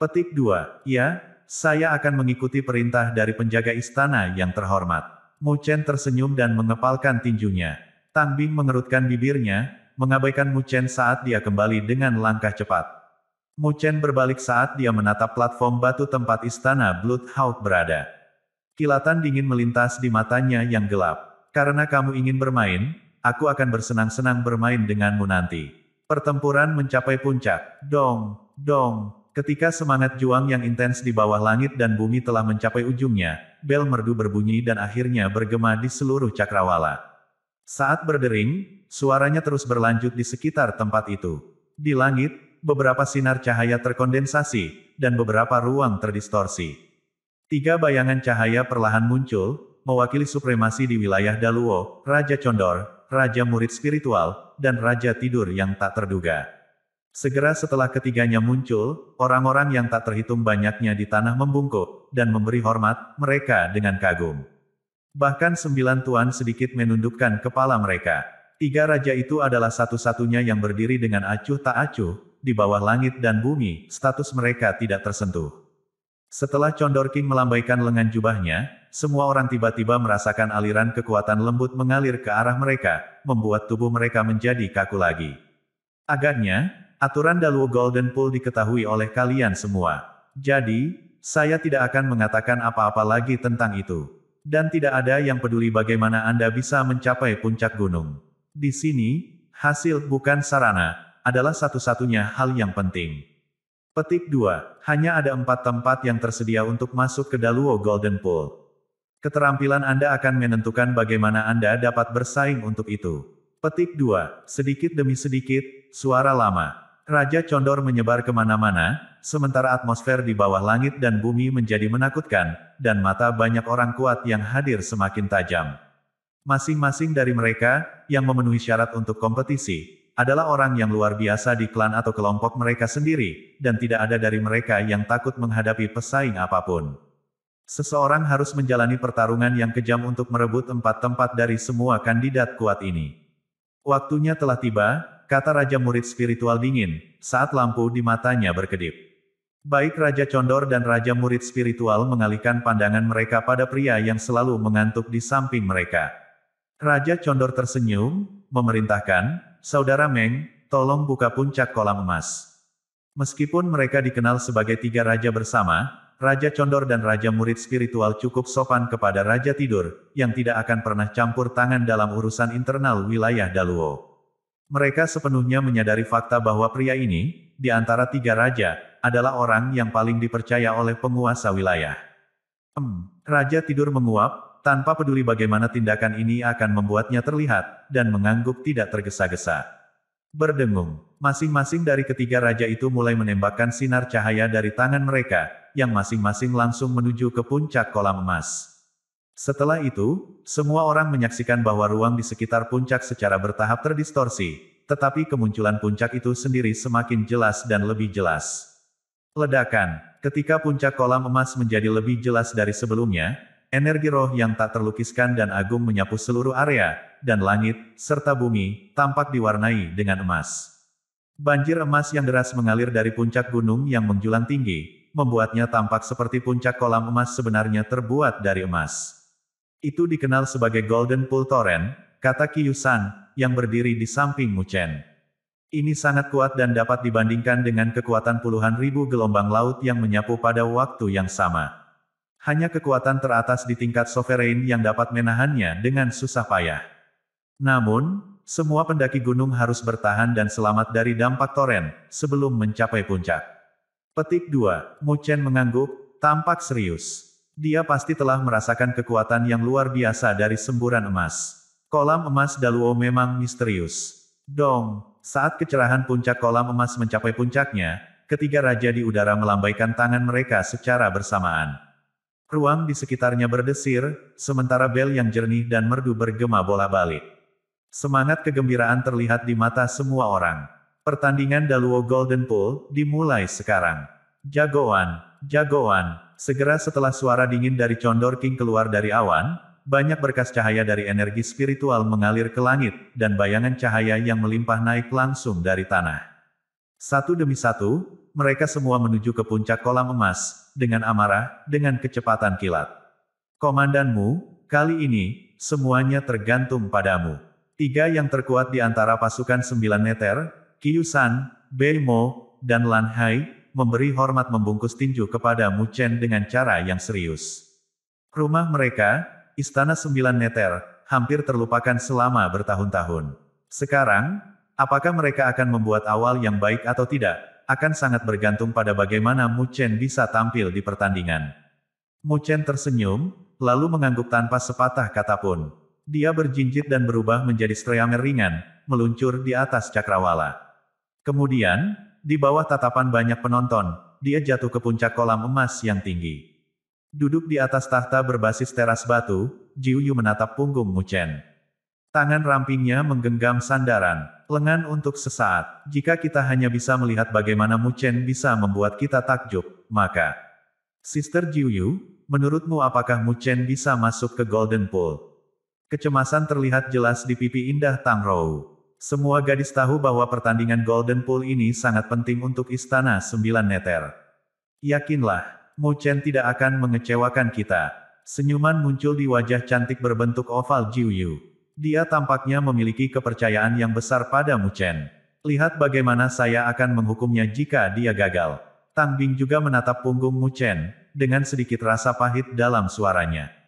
Petik 2. Ya, saya akan mengikuti perintah dari penjaga istana yang terhormat. Muchen tersenyum dan mengepalkan tinjunya. Tang Bing mengerutkan bibirnya, mengabaikan Muchen saat dia kembali dengan langkah cepat. Muchen berbalik saat dia menatap platform batu tempat istana Hawk berada. Kilatan dingin melintas di matanya yang gelap. Karena kamu ingin bermain, aku akan bersenang-senang bermain denganmu nanti. Pertempuran mencapai puncak. Dong, dong. Ketika semangat juang yang intens di bawah langit dan bumi telah mencapai ujungnya, bel merdu berbunyi dan akhirnya bergema di seluruh cakrawala. Saat berdering, suaranya terus berlanjut di sekitar tempat itu. Di langit, beberapa sinar cahaya terkondensasi, dan beberapa ruang terdistorsi. Tiga bayangan cahaya perlahan muncul, mewakili supremasi di wilayah Daluo, Raja Condor, raja murid spiritual, dan raja tidur yang tak terduga. Segera setelah ketiganya muncul, orang-orang yang tak terhitung banyaknya di tanah membungkuk, dan memberi hormat, mereka dengan kagum. Bahkan sembilan tuan sedikit menundukkan kepala mereka. Tiga raja itu adalah satu-satunya yang berdiri dengan acuh tak acuh, di bawah langit dan bumi, status mereka tidak tersentuh. Setelah Condor King melambaikan lengan jubahnya, semua orang tiba-tiba merasakan aliran kekuatan lembut mengalir ke arah mereka, membuat tubuh mereka menjadi kaku lagi. Agaknya, aturan Daluo Golden Pool diketahui oleh kalian semua. Jadi, saya tidak akan mengatakan apa-apa lagi tentang itu. Dan tidak ada yang peduli bagaimana Anda bisa mencapai puncak gunung. Di sini, hasil bukan sarana, adalah satu-satunya hal yang penting. Petik 2. Hanya ada empat tempat yang tersedia untuk masuk ke Daluo Golden Pool. Keterampilan Anda akan menentukan bagaimana Anda dapat bersaing untuk itu. Petik 2. Sedikit demi sedikit, suara lama. Raja Condor menyebar kemana-mana, sementara atmosfer di bawah langit dan bumi menjadi menakutkan, dan mata banyak orang kuat yang hadir semakin tajam. Masing-masing dari mereka, yang memenuhi syarat untuk kompetisi, adalah orang yang luar biasa di klan atau kelompok mereka sendiri, dan tidak ada dari mereka yang takut menghadapi pesaing apapun. Seseorang harus menjalani pertarungan yang kejam untuk merebut empat tempat dari semua kandidat kuat ini. Waktunya telah tiba, kata Raja Murid Spiritual Dingin, saat lampu di matanya berkedip. Baik Raja Condor dan Raja Murid Spiritual mengalihkan pandangan mereka pada pria yang selalu mengantuk di samping mereka. Raja Condor tersenyum, memerintahkan, Saudara Meng, tolong buka puncak kolam emas. Meskipun mereka dikenal sebagai tiga raja bersama, Raja Condor dan Raja Murid Spiritual cukup sopan kepada Raja Tidur, yang tidak akan pernah campur tangan dalam urusan internal wilayah Daluo. Mereka sepenuhnya menyadari fakta bahwa pria ini, di antara tiga raja, adalah orang yang paling dipercaya oleh penguasa wilayah. Hmm, Raja Tidur menguap, tanpa peduli bagaimana tindakan ini akan membuatnya terlihat, dan mengangguk tidak tergesa-gesa. Berdengung. Masing-masing dari ketiga raja itu mulai menembakkan sinar cahaya dari tangan mereka, yang masing-masing langsung menuju ke puncak kolam emas. Setelah itu, semua orang menyaksikan bahwa ruang di sekitar puncak secara bertahap terdistorsi, tetapi kemunculan puncak itu sendiri semakin jelas dan lebih jelas. Ledakan, ketika puncak kolam emas menjadi lebih jelas dari sebelumnya, energi roh yang tak terlukiskan dan agung menyapu seluruh area, dan langit, serta bumi, tampak diwarnai dengan emas. Banjir emas yang deras mengalir dari puncak gunung yang menjulang tinggi, membuatnya tampak seperti puncak kolam emas sebenarnya terbuat dari emas. Itu dikenal sebagai Golden Pool Torrent, kata Kiyusan, yang berdiri di samping Muchen. Ini sangat kuat dan dapat dibandingkan dengan kekuatan puluhan ribu gelombang laut yang menyapu pada waktu yang sama. Hanya kekuatan teratas di tingkat sovereign yang dapat menahannya dengan susah payah. Namun, semua pendaki gunung harus bertahan dan selamat dari dampak toren, sebelum mencapai puncak. Petik 2, Chen mengangguk, tampak serius. Dia pasti telah merasakan kekuatan yang luar biasa dari semburan emas. Kolam emas Daluo memang misterius. Dong, saat kecerahan puncak kolam emas mencapai puncaknya, ketiga raja di udara melambaikan tangan mereka secara bersamaan. Ruang di sekitarnya berdesir, sementara bel yang jernih dan merdu bergema bola balik. Semangat kegembiraan terlihat di mata semua orang. Pertandingan Daluo Golden Pool dimulai sekarang. Jagoan, jagoan, segera setelah suara dingin dari Condor King keluar dari awan, banyak berkas cahaya dari energi spiritual mengalir ke langit, dan bayangan cahaya yang melimpah naik langsung dari tanah. Satu demi satu, mereka semua menuju ke puncak kolam emas, dengan amarah, dengan kecepatan kilat. Komandanmu, kali ini, semuanya tergantung padamu. Tiga yang terkuat di antara pasukan sembilan meter, Kiyusan, Mo, dan Lan Hai, memberi hormat membungkus tinju kepada Mu Chen dengan cara yang serius. Rumah mereka, Istana Sembilan Meter, hampir terlupakan selama bertahun-tahun. Sekarang, apakah mereka akan membuat awal yang baik atau tidak, akan sangat bergantung pada bagaimana Mu Chen bisa tampil di pertandingan. Mu Chen tersenyum, lalu mengangguk tanpa sepatah kata pun. Dia berjinjit dan berubah menjadi streamer ringan, meluncur di atas cakrawala. Kemudian, di bawah tatapan banyak penonton, dia jatuh ke puncak kolam emas yang tinggi. Duduk di atas tahta berbasis teras batu, Jiu Yu menatap punggung Mu Chen. Tangan rampingnya menggenggam sandaran, lengan untuk sesaat. Jika kita hanya bisa melihat bagaimana Mu Chen bisa membuat kita takjub, maka... Sister Jiu Yu, menurutmu apakah Mu Chen bisa masuk ke Golden Pool? Kecemasan terlihat jelas di pipi indah Tang Rou. Semua gadis tahu bahwa pertandingan Golden Pool ini sangat penting untuk Istana Sembilan Neter. Yakinlah, Mu Chen tidak akan mengecewakan kita. Senyuman muncul di wajah cantik berbentuk oval Jiu Yu. Dia tampaknya memiliki kepercayaan yang besar pada Mu Chen. Lihat bagaimana saya akan menghukumnya jika dia gagal. Tang Bing juga menatap punggung Mu Chen, dengan sedikit rasa pahit dalam suaranya.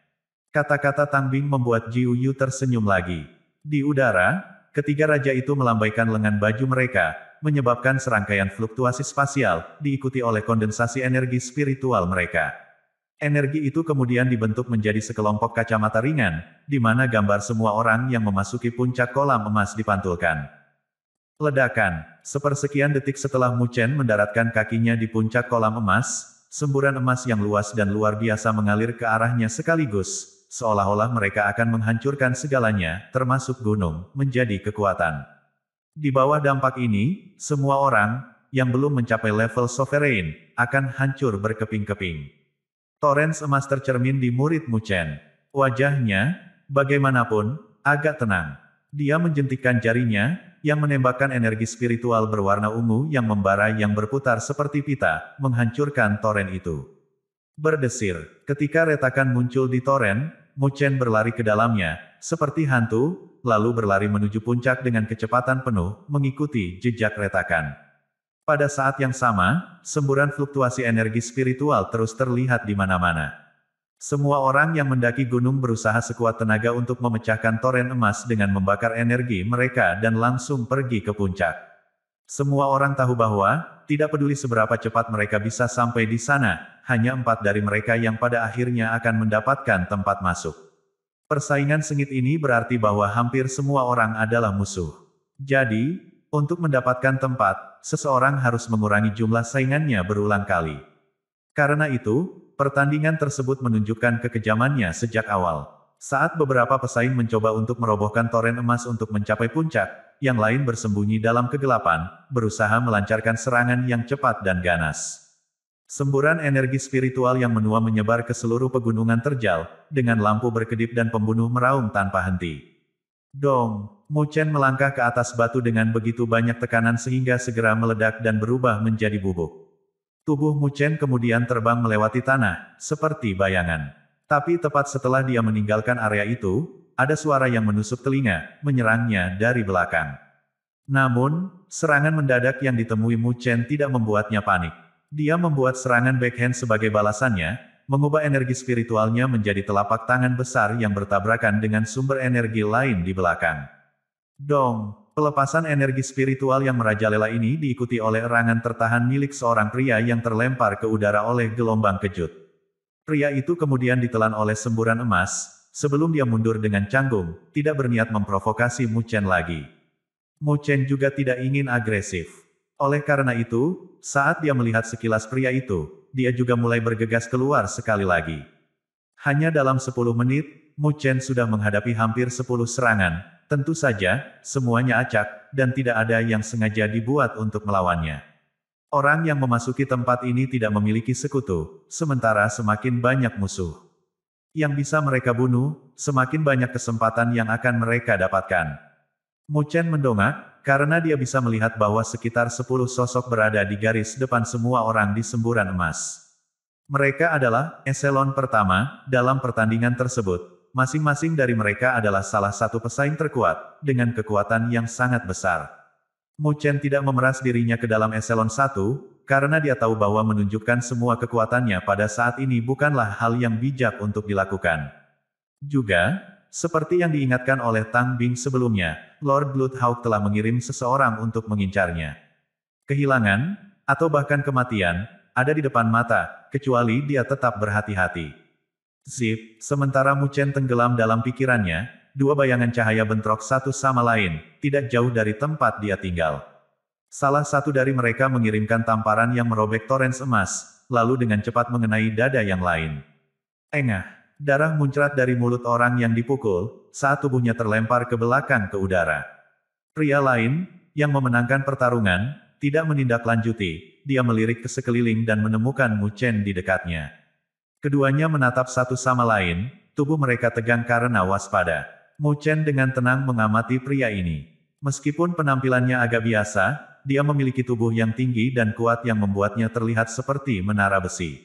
Kata-kata Tang Bing membuat Ji Yu tersenyum lagi. Di udara, ketiga raja itu melambaikan lengan baju mereka, menyebabkan serangkaian fluktuasi spasial, diikuti oleh kondensasi energi spiritual mereka. Energi itu kemudian dibentuk menjadi sekelompok kacamata ringan, di mana gambar semua orang yang memasuki puncak kolam emas dipantulkan. Ledakan, sepersekian detik setelah Mu Chen mendaratkan kakinya di puncak kolam emas, semburan emas yang luas dan luar biasa mengalir ke arahnya sekaligus, seolah-olah mereka akan menghancurkan segalanya, termasuk gunung, menjadi kekuatan. Di bawah dampak ini, semua orang yang belum mencapai level sovereign akan hancur berkeping-keping. Torrens emas tercermin di murid Muchen. Wajahnya, bagaimanapun, agak tenang. Dia menjentikkan jarinya, yang menembakkan energi spiritual berwarna ungu yang membara yang berputar seperti pita, menghancurkan toren itu. Berdesir, ketika retakan muncul di toren, Mu Chen berlari ke dalamnya, seperti hantu, lalu berlari menuju puncak dengan kecepatan penuh, mengikuti jejak retakan. Pada saat yang sama, semburan fluktuasi energi spiritual terus terlihat di mana-mana. Semua orang yang mendaki gunung berusaha sekuat tenaga untuk memecahkan toren emas dengan membakar energi mereka dan langsung pergi ke puncak. Semua orang tahu bahwa, tidak peduli seberapa cepat mereka bisa sampai di sana, hanya empat dari mereka yang pada akhirnya akan mendapatkan tempat masuk. Persaingan sengit ini berarti bahwa hampir semua orang adalah musuh. Jadi, untuk mendapatkan tempat, seseorang harus mengurangi jumlah saingannya berulang kali. Karena itu, pertandingan tersebut menunjukkan kekejamannya sejak awal. Saat beberapa pesaing mencoba untuk merobohkan toren emas untuk mencapai puncak, yang lain bersembunyi dalam kegelapan, berusaha melancarkan serangan yang cepat dan ganas. Semburan energi spiritual yang menua menyebar ke seluruh pegunungan terjal, dengan lampu berkedip dan pembunuh meraung tanpa henti. Dong, Mu Chen melangkah ke atas batu dengan begitu banyak tekanan sehingga segera meledak dan berubah menjadi bubuk. Tubuh Mu Chen kemudian terbang melewati tanah, seperti bayangan. Tapi tepat setelah dia meninggalkan area itu, ada suara yang menusuk telinga, menyerangnya dari belakang. Namun, serangan mendadak yang ditemui Mu Chen tidak membuatnya panik. Dia membuat serangan backhand sebagai balasannya, mengubah energi spiritualnya menjadi telapak tangan besar yang bertabrakan dengan sumber energi lain di belakang. Dong, pelepasan energi spiritual yang merajalela ini diikuti oleh erangan tertahan milik seorang pria yang terlempar ke udara oleh gelombang kejut. Pria itu kemudian ditelan oleh semburan emas, sebelum dia mundur dengan canggung, tidak berniat memprovokasi Mu Chen lagi. Mu Chen juga tidak ingin agresif. Oleh karena itu, saat dia melihat sekilas pria itu, dia juga mulai bergegas keluar sekali lagi. Hanya dalam 10 menit, Mu Chen sudah menghadapi hampir 10 serangan, tentu saja, semuanya acak, dan tidak ada yang sengaja dibuat untuk melawannya. Orang yang memasuki tempat ini tidak memiliki sekutu, sementara semakin banyak musuh yang bisa mereka bunuh, semakin banyak kesempatan yang akan mereka dapatkan. Chen mendongak, karena dia bisa melihat bahwa sekitar 10 sosok berada di garis depan semua orang di semburan emas. Mereka adalah eselon pertama dalam pertandingan tersebut. Masing-masing dari mereka adalah salah satu pesaing terkuat, dengan kekuatan yang sangat besar. Chen tidak memeras dirinya ke dalam eselon 1, karena dia tahu bahwa menunjukkan semua kekuatannya pada saat ini bukanlah hal yang bijak untuk dilakukan. Juga, seperti yang diingatkan oleh Tang Bing sebelumnya, Lord Bloodhawk telah mengirim seseorang untuk mengincarnya. Kehilangan, atau bahkan kematian, ada di depan mata, kecuali dia tetap berhati-hati. Zip, sementara Mu Chen tenggelam dalam pikirannya, dua bayangan cahaya bentrok satu sama lain, tidak jauh dari tempat dia tinggal. Salah satu dari mereka mengirimkan tamparan yang merobek torens emas, lalu dengan cepat mengenai dada yang lain. Engah, darah muncrat dari mulut orang yang dipukul, saat tubuhnya terlempar ke belakang ke udara. Pria lain, yang memenangkan pertarungan, tidak menindaklanjuti, dia melirik ke sekeliling dan menemukan Mu Chen di dekatnya. Keduanya menatap satu sama lain, tubuh mereka tegang karena waspada. Mu Chen dengan tenang mengamati pria ini. Meskipun penampilannya agak biasa, dia memiliki tubuh yang tinggi dan kuat yang membuatnya terlihat seperti menara besi.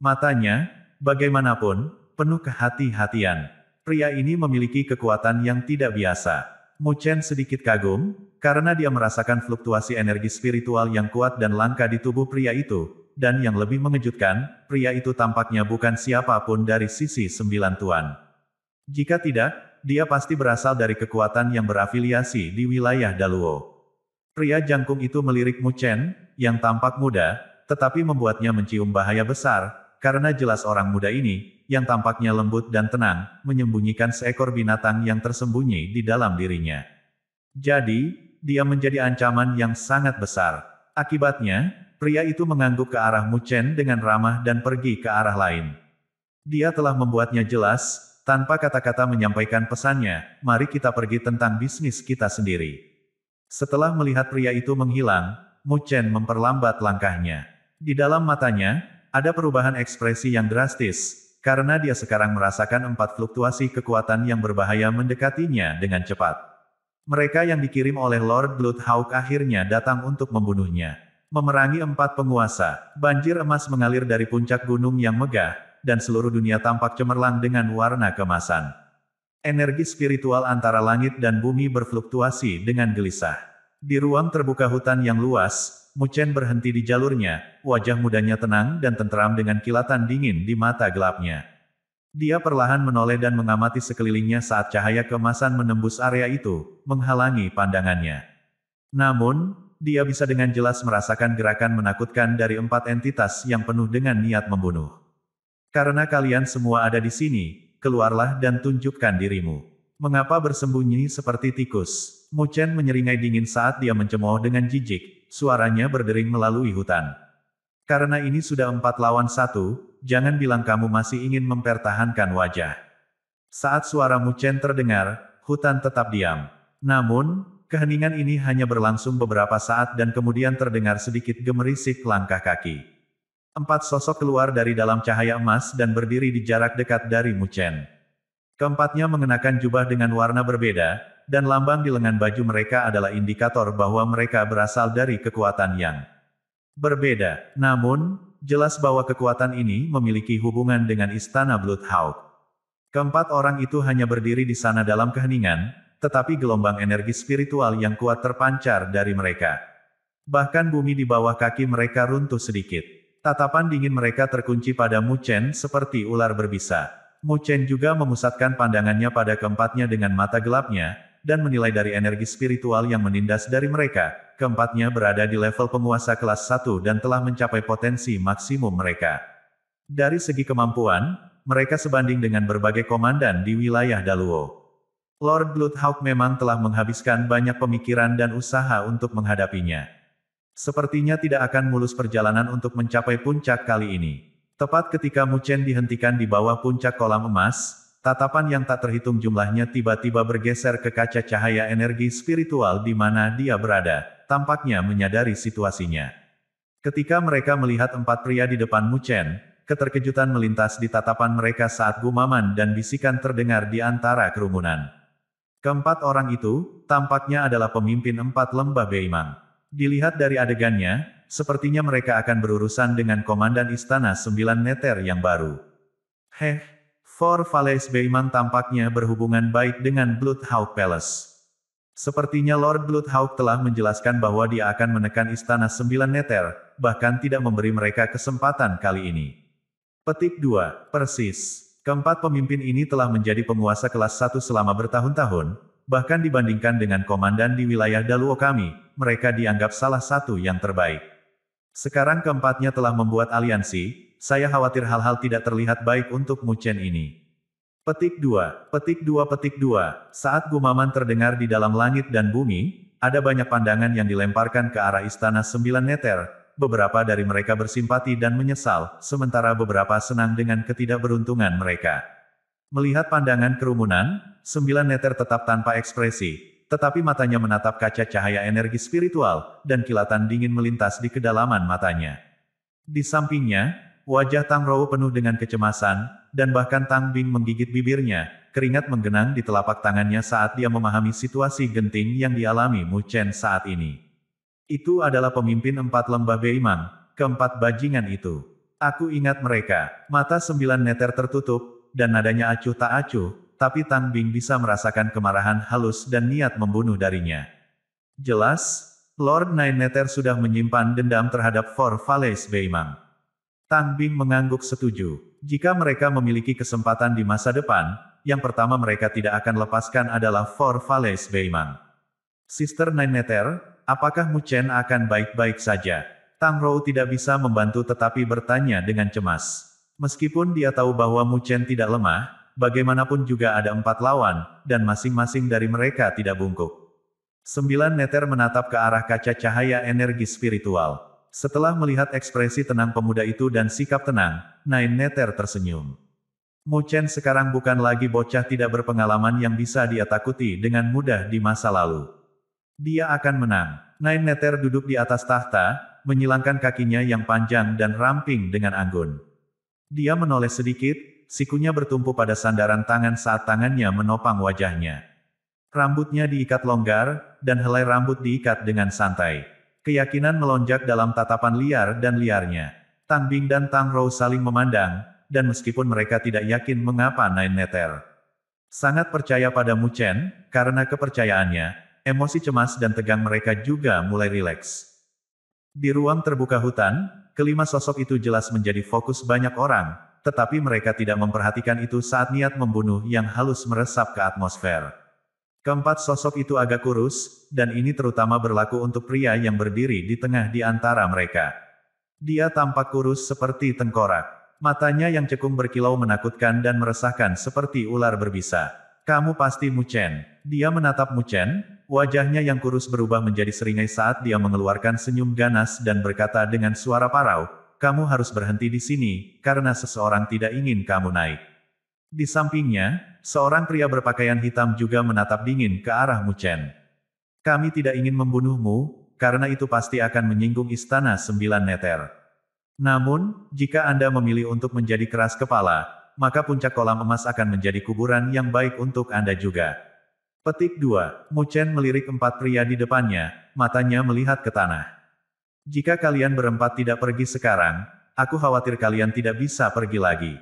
Matanya, bagaimanapun, penuh kehati-hatian. Pria ini memiliki kekuatan yang tidak biasa. Mu Chen sedikit kagum, karena dia merasakan fluktuasi energi spiritual yang kuat dan langka di tubuh pria itu, dan yang lebih mengejutkan, pria itu tampaknya bukan siapapun dari sisi sembilan tuan. Jika tidak, dia pasti berasal dari kekuatan yang berafiliasi di wilayah Daluo. Pria jangkung itu melirik Mu Chen, yang tampak muda, tetapi membuatnya mencium bahaya besar, karena jelas orang muda ini, yang tampaknya lembut dan tenang, menyembunyikan seekor binatang yang tersembunyi di dalam dirinya. Jadi, dia menjadi ancaman yang sangat besar. Akibatnya, pria itu mengangguk ke arah Mu Chen dengan ramah dan pergi ke arah lain. Dia telah membuatnya jelas, tanpa kata-kata menyampaikan pesannya, mari kita pergi tentang bisnis kita sendiri. Setelah melihat pria itu menghilang, Mu Chen memperlambat langkahnya. Di dalam matanya, ada perubahan ekspresi yang drastis, karena dia sekarang merasakan empat fluktuasi kekuatan yang berbahaya mendekatinya dengan cepat. Mereka yang dikirim oleh Lord Bloodhawk akhirnya datang untuk membunuhnya. Memerangi empat penguasa, banjir emas mengalir dari puncak gunung yang megah, dan seluruh dunia tampak cemerlang dengan warna kemasan. Energi spiritual antara langit dan bumi berfluktuasi dengan gelisah. Di ruang terbuka hutan yang luas, Mucen berhenti di jalurnya, wajah mudanya tenang dan tenteram dengan kilatan dingin di mata gelapnya. Dia perlahan menoleh dan mengamati sekelilingnya saat cahaya kemasan menembus area itu, menghalangi pandangannya. Namun, dia bisa dengan jelas merasakan gerakan menakutkan dari empat entitas yang penuh dengan niat membunuh. Karena kalian semua ada di sini, keluarlah dan tunjukkan dirimu. Mengapa bersembunyi seperti tikus? Mu Chen menyeringai dingin saat dia mencemooh dengan jijik, suaranya berdering melalui hutan. Karena ini sudah empat lawan satu, jangan bilang kamu masih ingin mempertahankan wajah. Saat suara Mu Chen terdengar, hutan tetap diam. Namun, keheningan ini hanya berlangsung beberapa saat dan kemudian terdengar sedikit gemerisik langkah kaki. Empat sosok keluar dari dalam cahaya emas dan berdiri di jarak dekat dari Mu Chen. Keempatnya mengenakan jubah dengan warna berbeda, dan lambang di lengan baju mereka adalah indikator bahwa mereka berasal dari kekuatan yang berbeda. Namun, jelas bahwa kekuatan ini memiliki hubungan dengan Istana Bloodhawk. Keempat orang itu hanya berdiri di sana dalam keheningan, tetapi gelombang energi spiritual yang kuat terpancar dari mereka. Bahkan bumi di bawah kaki mereka runtuh sedikit. Tatapan dingin mereka terkunci pada Mu Chen seperti ular berbisa. Mu Chen juga memusatkan pandangannya pada keempatnya dengan mata gelapnya, dan menilai dari energi spiritual yang menindas dari mereka, keempatnya berada di level penguasa kelas 1 dan telah mencapai potensi maksimum mereka. Dari segi kemampuan, mereka sebanding dengan berbagai komandan di wilayah Daluo. Lord Bloodhawk memang telah menghabiskan banyak pemikiran dan usaha untuk menghadapinya. Sepertinya tidak akan mulus perjalanan untuk mencapai puncak kali ini. Tepat ketika Mu Chen dihentikan di bawah puncak kolam emas, tatapan yang tak terhitung jumlahnya tiba-tiba bergeser ke kaca cahaya energi spiritual di mana dia berada, tampaknya menyadari situasinya. Ketika mereka melihat empat pria di depan Mu Chen, keterkejutan melintas di tatapan mereka saat gumaman dan bisikan terdengar di antara kerumunan. Keempat orang itu, tampaknya adalah pemimpin empat lembah Beimang. Dilihat dari adegannya, sepertinya mereka akan berurusan dengan Komandan Istana Sembilan Neter yang baru. Heh, For Valles Beiman tampaknya berhubungan baik dengan Bloodhawk Palace. Sepertinya Lord Bloodhawk telah menjelaskan bahwa dia akan menekan Istana Sembilan Neter, bahkan tidak memberi mereka kesempatan kali ini. Petik 2, Persis. Keempat pemimpin ini telah menjadi penguasa kelas 1 selama bertahun-tahun, bahkan dibandingkan dengan komandan di wilayah Daluo kami, mereka dianggap salah satu yang terbaik. Sekarang keempatnya telah membuat aliansi, saya khawatir hal-hal tidak terlihat baik untuk Chen ini. Petik 2, petik 2, petik 2, saat gumaman terdengar di dalam langit dan bumi, ada banyak pandangan yang dilemparkan ke arah istana sembilan neter, beberapa dari mereka bersimpati dan menyesal, sementara beberapa senang dengan ketidakberuntungan mereka. Melihat pandangan kerumunan, sembilan neter tetap tanpa ekspresi, tetapi matanya menatap kaca cahaya energi spiritual, dan kilatan dingin melintas di kedalaman matanya. Di sampingnya, wajah Tang Rou penuh dengan kecemasan, dan bahkan Tang Bing menggigit bibirnya, keringat menggenang di telapak tangannya saat dia memahami situasi genting yang dialami Mu Chen saat ini. Itu adalah pemimpin empat lembah Beimang, keempat bajingan itu. Aku ingat mereka, mata sembilan neter tertutup, dan nadanya acuh tak acuh, tapi Tang Bing bisa merasakan kemarahan halus dan niat membunuh darinya. Jelas, Lord Nine Nether sudah menyimpan dendam terhadap Four Valleys Beimang. Tang Bing mengangguk setuju. Jika mereka memiliki kesempatan di masa depan, yang pertama mereka tidak akan lepaskan adalah Four Valleys Beimang. Sister Nine Nether, apakah Mu Chen akan baik-baik saja? Tang Rou tidak bisa membantu tetapi bertanya dengan cemas. Meskipun dia tahu bahwa Mu Chen tidak lemah, bagaimanapun juga ada empat lawan, dan masing-masing dari mereka tidak bungkuk. Sembilan neter menatap ke arah kaca cahaya energi spiritual. Setelah melihat ekspresi tenang pemuda itu dan sikap tenang, Nine Neter tersenyum. Mu Chen sekarang bukan lagi bocah tidak berpengalaman yang bisa dia takuti dengan mudah di masa lalu. Dia akan menang. Nine Neter duduk di atas tahta, menyilangkan kakinya yang panjang dan ramping dengan anggun. Dia menoleh sedikit, sikunya bertumpu pada sandaran tangan saat tangannya menopang wajahnya. Rambutnya diikat longgar, dan helai rambut diikat dengan santai. Keyakinan melonjak dalam tatapan liar dan liarnya. Tang Bing dan Tang Rou saling memandang, dan meskipun mereka tidak yakin mengapa Nine Neter sangat percaya pada Mu Chen, karena kepercayaannya, emosi cemas dan tegang mereka juga mulai rileks. Di ruang terbuka hutan, kelima sosok itu jelas menjadi fokus banyak orang, tetapi mereka tidak memperhatikan itu saat niat membunuh yang halus meresap ke atmosfer. Keempat sosok itu agak kurus, dan ini terutama berlaku untuk pria yang berdiri di tengah di antara mereka. Dia tampak kurus seperti tengkorak. Matanya yang cekung berkilau menakutkan dan meresahkan seperti ular berbisa. Kamu pasti Muchen. Dia menatap Muchen, wajahnya yang kurus berubah menjadi seringai saat dia mengeluarkan senyum ganas dan berkata dengan suara parau, kamu harus berhenti di sini, karena seseorang tidak ingin kamu naik. Di sampingnya, seorang pria berpakaian hitam juga menatap dingin ke arah Mu Chen. Kami tidak ingin membunuhmu, karena itu pasti akan menyinggung istana sembilan neter. Namun, jika Anda memilih untuk menjadi keras kepala, maka puncak kolam emas akan menjadi kuburan yang baik untuk Anda juga. Petik 2. Chen melirik empat pria di depannya, matanya melihat ke tanah. Jika kalian berempat tidak pergi sekarang, aku khawatir kalian tidak bisa pergi lagi.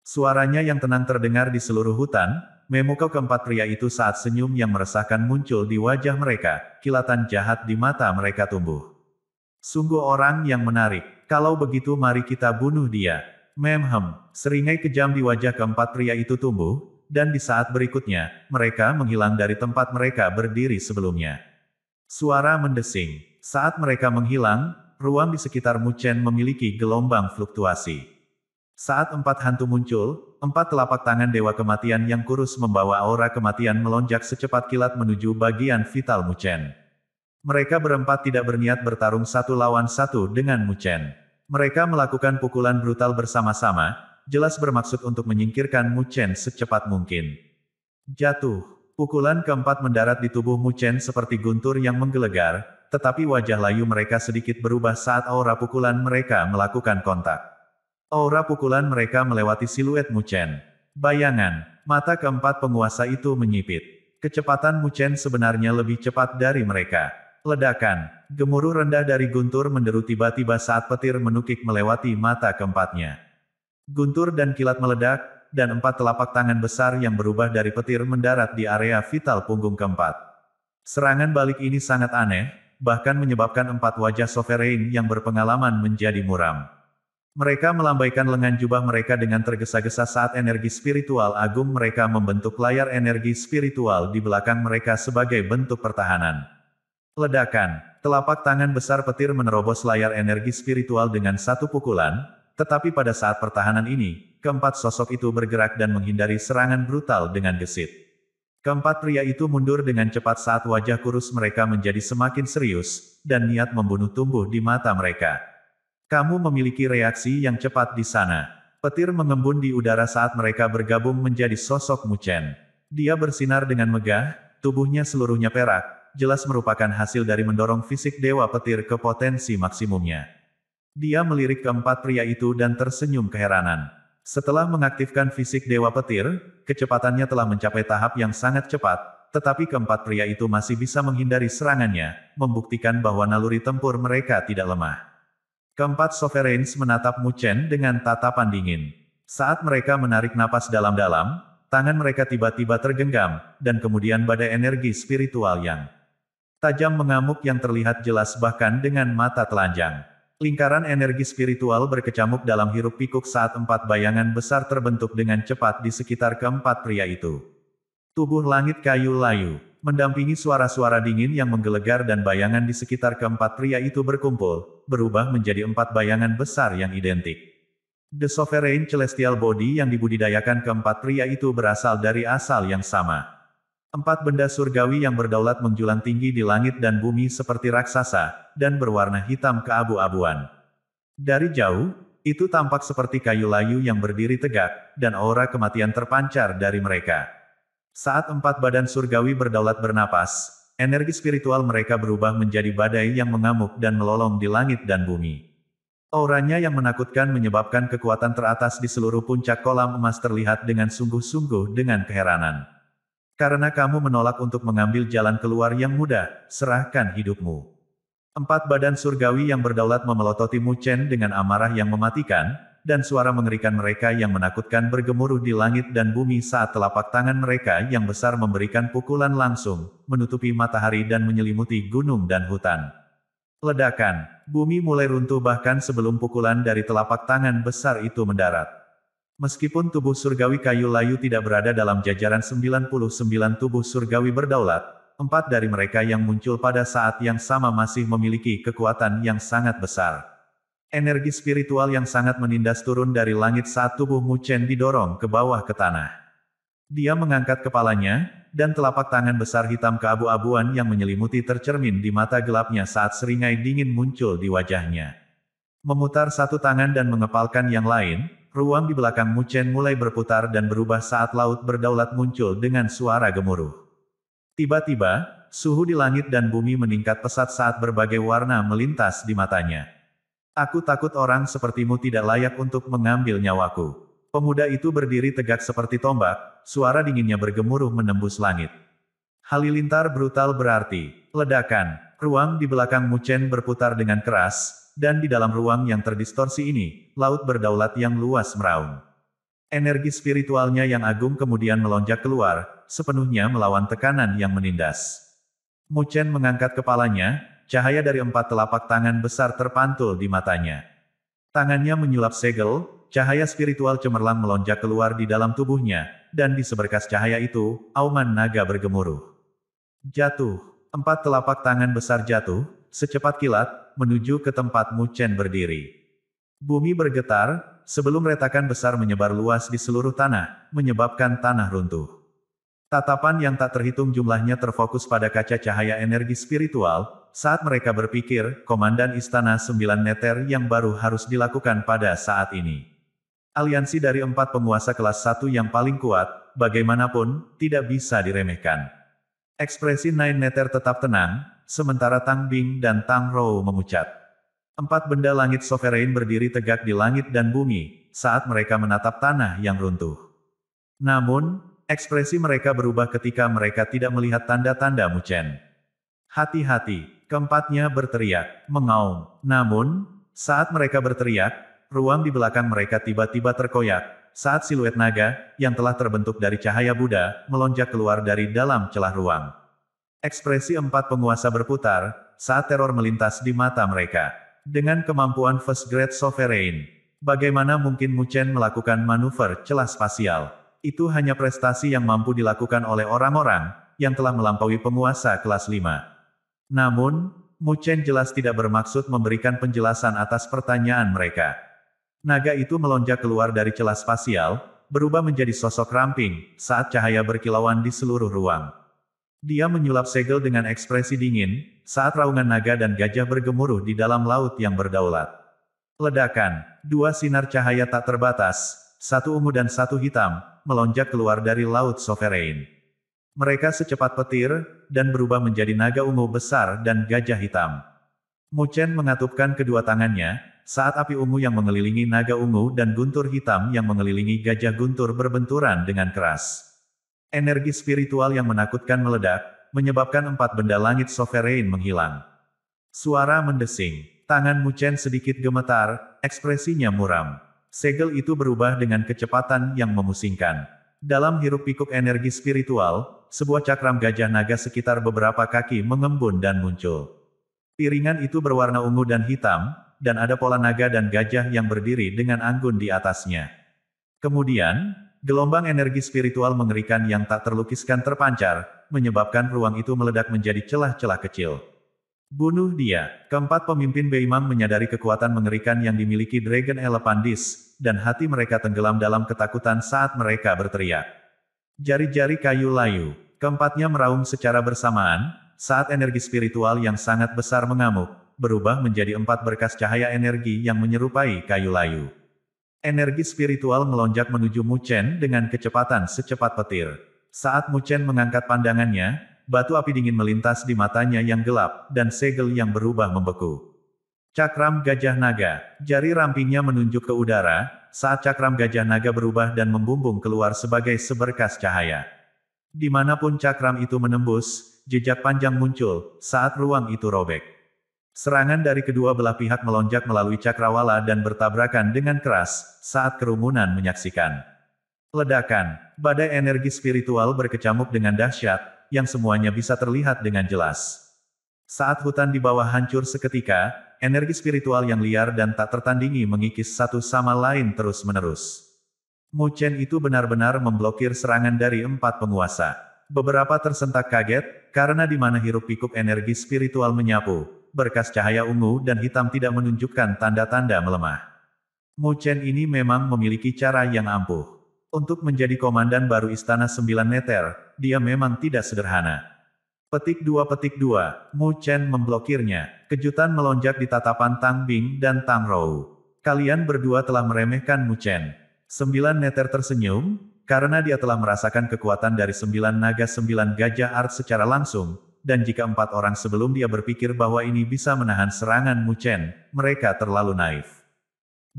Suaranya yang tenang terdengar di seluruh hutan, memukau keempat pria itu saat senyum yang meresahkan muncul di wajah mereka, kilatan jahat di mata mereka tumbuh. Sungguh orang yang menarik, kalau begitu mari kita bunuh dia. Memhem, seringai kejam di wajah keempat pria itu tumbuh, dan di saat berikutnya, mereka menghilang dari tempat mereka berdiri sebelumnya. Suara mendesing, saat mereka menghilang, ruang di sekitar Muchen memiliki gelombang fluktuasi. Saat empat hantu muncul, empat telapak tangan Dewa Kematian yang kurus membawa aura kematian melonjak secepat kilat menuju bagian vital Muchen. Mereka berempat tidak berniat bertarung satu lawan satu dengan Muchen. Mereka melakukan pukulan brutal bersama-sama, jelas bermaksud untuk menyingkirkan Muchen secepat mungkin. Jatuh. Pukulan keempat mendarat di tubuh Muchen seperti guntur yang menggelegar, tetapi wajah layu mereka sedikit berubah saat aura pukulan mereka melakukan kontak. Aura pukulan mereka melewati siluet Muchen. Bayangan, mata keempat penguasa itu menyipit. Kecepatan Muchen sebenarnya lebih cepat dari mereka. Ledakan, gemuruh rendah dari guntur menderu tiba-tiba saat petir menukik melewati mata keempatnya. Guntur dan kilat meledak, dan empat telapak tangan besar yang berubah dari petir mendarat di area vital punggung keempat. Serangan balik ini sangat aneh, bahkan menyebabkan empat wajah sovereign yang berpengalaman menjadi muram. Mereka melambaikan lengan jubah mereka dengan tergesa-gesa saat energi spiritual agung mereka membentuk layar energi spiritual di belakang mereka sebagai bentuk pertahanan. Ledakan, telapak tangan besar petir menerobos layar energi spiritual dengan satu pukulan, tetapi pada saat pertahanan ini, keempat sosok itu bergerak dan menghindari serangan brutal dengan gesit. Keempat pria itu mundur dengan cepat saat wajah kurus mereka menjadi semakin serius, dan niat membunuh tumbuh di mata mereka. Kamu memiliki reaksi yang cepat di sana. Petir mengembun di udara saat mereka bergabung menjadi sosok Muchen. Dia bersinar dengan megah, tubuhnya seluruhnya perak, jelas merupakan hasil dari mendorong fisik Dewa Petir ke potensi maksimumnya. Dia melirik keempat pria itu dan tersenyum keheranan. Setelah mengaktifkan fisik Dewa Petir, kecepatannya telah mencapai tahap yang sangat cepat, tetapi keempat pria itu masih bisa menghindari serangannya, membuktikan bahwa naluri tempur mereka tidak lemah. Keempat Sovereigns menatap Mu Chen dengan tatapan dingin. Saat mereka menarik napas dalam-dalam, tangan mereka tiba-tiba tergenggam, dan kemudian badai energi spiritual yang tajam mengamuk yang terlihat jelas bahkan dengan mata telanjang. Lingkaran energi spiritual berkecamuk dalam hirup pikuk saat empat bayangan besar terbentuk dengan cepat di sekitar keempat pria itu. Tubuh langit kayu layu, mendampingi suara-suara dingin yang menggelegar dan bayangan di sekitar keempat pria itu berkumpul, berubah menjadi empat bayangan besar yang identik. The Sovereign Celestial Body yang dibudidayakan keempat pria itu berasal dari asal yang sama. Empat benda surgawi yang berdaulat menjulang tinggi di langit dan bumi seperti raksasa, dan berwarna hitam keabu-abuan. Dari jauh, itu tampak seperti kayu layu yang berdiri tegak, dan aura kematian terpancar dari mereka. Saat empat badan surgawi berdaulat bernapas, energi spiritual mereka berubah menjadi badai yang mengamuk dan melolong di langit dan bumi. Auranya yang menakutkan menyebabkan kekuatan teratas di seluruh puncak kolam emas terlihat dengan sungguh-sungguh dengan keheranan. Karena kamu menolak untuk mengambil jalan keluar yang mudah, serahkan hidupmu. Empat badan surgawi yang berdaulat memelototi Mu Chen dengan amarah yang mematikan, dan suara mengerikan mereka yang menakutkan bergemuruh di langit dan bumi saat telapak tangan mereka yang besar memberikan pukulan langsung, menutupi matahari dan menyelimuti gunung dan hutan. Ledakan, bumi mulai runtuh bahkan sebelum pukulan dari telapak tangan besar itu mendarat. Meskipun tubuh surgawi kayu layu tidak berada dalam jajaran 99 tubuh surgawi berdaulat, empat dari mereka yang muncul pada saat yang sama masih memiliki kekuatan yang sangat besar. Energi spiritual yang sangat menindas turun dari langit saat tubuh Mu Chen didorong ke bawah ke tanah. Dia mengangkat kepalanya, dan telapak tangan besar hitam keabu-abuan yang menyelimuti tercermin di mata gelapnya saat seringai dingin muncul di wajahnya. Memutar satu tangan dan mengepalkan yang lain, Ruang di belakang Muchen mulai berputar dan berubah saat laut berdaulat muncul dengan suara gemuruh. Tiba-tiba, suhu di langit dan bumi meningkat pesat saat berbagai warna melintas di matanya. Aku takut orang sepertimu tidak layak untuk mengambil nyawaku. Pemuda itu berdiri tegak seperti tombak, suara dinginnya bergemuruh menembus langit. Halilintar brutal berarti, ledakan, ruang di belakang Muchen berputar dengan keras, dan di dalam ruang yang terdistorsi ini, laut berdaulat yang luas meraung. Energi spiritualnya yang agung kemudian melonjak keluar, sepenuhnya melawan tekanan yang menindas. Mu Chen mengangkat kepalanya, cahaya dari empat telapak tangan besar terpantul di matanya. Tangannya menyulap segel, cahaya spiritual cemerlang melonjak keluar di dalam tubuhnya, dan di seberkas cahaya itu, auman naga bergemuruh. Jatuh. Empat telapak tangan besar jatuh, secepat kilat, menuju ke tempat Mu Chen berdiri. Bumi bergetar, sebelum retakan besar menyebar luas di seluruh tanah, menyebabkan tanah runtuh. Tatapan yang tak terhitung jumlahnya terfokus pada kaca cahaya energi spiritual, saat mereka berpikir, Komandan Istana Sembilan Neter yang baru harus dilakukan pada saat ini. Aliansi dari empat penguasa kelas satu yang paling kuat, bagaimanapun, tidak bisa diremehkan. Ekspresi Nine Neter tetap tenang, sementara Tang Bing dan Tang Rou memucat. Empat benda langit sovereign berdiri tegak di langit dan bumi, saat mereka menatap tanah yang runtuh. Namun, ekspresi mereka berubah ketika mereka tidak melihat tanda-tanda Muchen. Hati-hati, keempatnya berteriak, mengaum. Namun, saat mereka berteriak, ruang di belakang mereka tiba-tiba terkoyak, saat siluet naga, yang telah terbentuk dari cahaya Buddha, melonjak keluar dari dalam celah ruang. Ekspresi empat penguasa berputar, saat teror melintas di mata mereka. Dengan kemampuan First Grade Sovereign, bagaimana mungkin Mu Chen melakukan manuver celah spasial? Itu hanya prestasi yang mampu dilakukan oleh orang-orang, yang telah melampaui penguasa kelas 5. Namun, Mu Chen jelas tidak bermaksud memberikan penjelasan atas pertanyaan mereka. Naga itu melonjak keluar dari celah spasial, berubah menjadi sosok ramping, saat cahaya berkilauan di seluruh ruang. Dia menyulap segel dengan ekspresi dingin, saat raungan naga dan gajah bergemuruh di dalam laut yang berdaulat. Ledakan, dua sinar cahaya tak terbatas, satu ungu dan satu hitam, melonjak keluar dari laut sovereign. Mereka secepat petir, dan berubah menjadi naga ungu besar dan gajah hitam. Mucen mengatupkan kedua tangannya, saat api ungu yang mengelilingi naga ungu dan guntur hitam yang mengelilingi gajah guntur berbenturan dengan keras. Energi spiritual yang menakutkan meledak, menyebabkan empat benda langit sovereign menghilang. Suara mendesing. Tangan Muchen sedikit gemetar, ekspresinya muram. Segel itu berubah dengan kecepatan yang memusingkan. Dalam hirup pikuk energi spiritual, sebuah cakram gajah naga sekitar beberapa kaki mengembun dan muncul. Piringan itu berwarna ungu dan hitam, dan ada pola naga dan gajah yang berdiri dengan anggun di atasnya. Kemudian, Gelombang energi spiritual mengerikan yang tak terlukiskan terpancar, menyebabkan ruang itu meledak menjadi celah-celah kecil. Bunuh dia. Keempat pemimpin Beimam menyadari kekuatan mengerikan yang dimiliki Dragon Elepandis, dan hati mereka tenggelam dalam ketakutan saat mereka berteriak. Jari-jari kayu layu. Keempatnya meraung secara bersamaan, saat energi spiritual yang sangat besar mengamuk, berubah menjadi empat berkas cahaya energi yang menyerupai kayu layu. Energi spiritual melonjak menuju Mu Chen dengan kecepatan secepat petir. Saat Mu Chen mengangkat pandangannya, batu api dingin melintas di matanya yang gelap, dan segel yang berubah membeku. Cakram Gajah Naga. Jari rampingnya menunjuk ke udara, saat cakram Gajah Naga berubah dan membumbung keluar sebagai seberkas cahaya. Dimanapun cakram itu menembus, jejak panjang muncul, saat ruang itu robek. Serangan dari kedua belah pihak melonjak melalui cakrawala dan bertabrakan dengan keras saat kerumunan menyaksikan. Ledakan, badai energi spiritual berkecamuk dengan dahsyat, yang semuanya bisa terlihat dengan jelas. Saat hutan di bawah hancur seketika, energi spiritual yang liar dan tak tertandingi mengikis satu sama lain terus-menerus. Mu Chen itu benar-benar memblokir serangan dari empat penguasa. Beberapa tersentak kaget, karena di mana hirup pikuk energi spiritual menyapu, berkas cahaya ungu dan hitam tidak menunjukkan tanda-tanda melemah. Mu Chen ini memang memiliki cara yang ampuh. Untuk menjadi komandan baru Istana Sembilan Neter, dia memang tidak sederhana. Petik dua petik dua, Mu Chen memblokirnya. Kejutan melonjak di tatapan Tang Bing dan Tang Rou. Kalian berdua telah meremehkan Mu Chen. Sembilan Neter tersenyum, karena dia telah merasakan kekuatan dari sembilan naga sembilan gajah art secara langsung, dan jika empat orang sebelum dia berpikir bahwa ini bisa menahan serangan Mu Chen, mereka terlalu naif.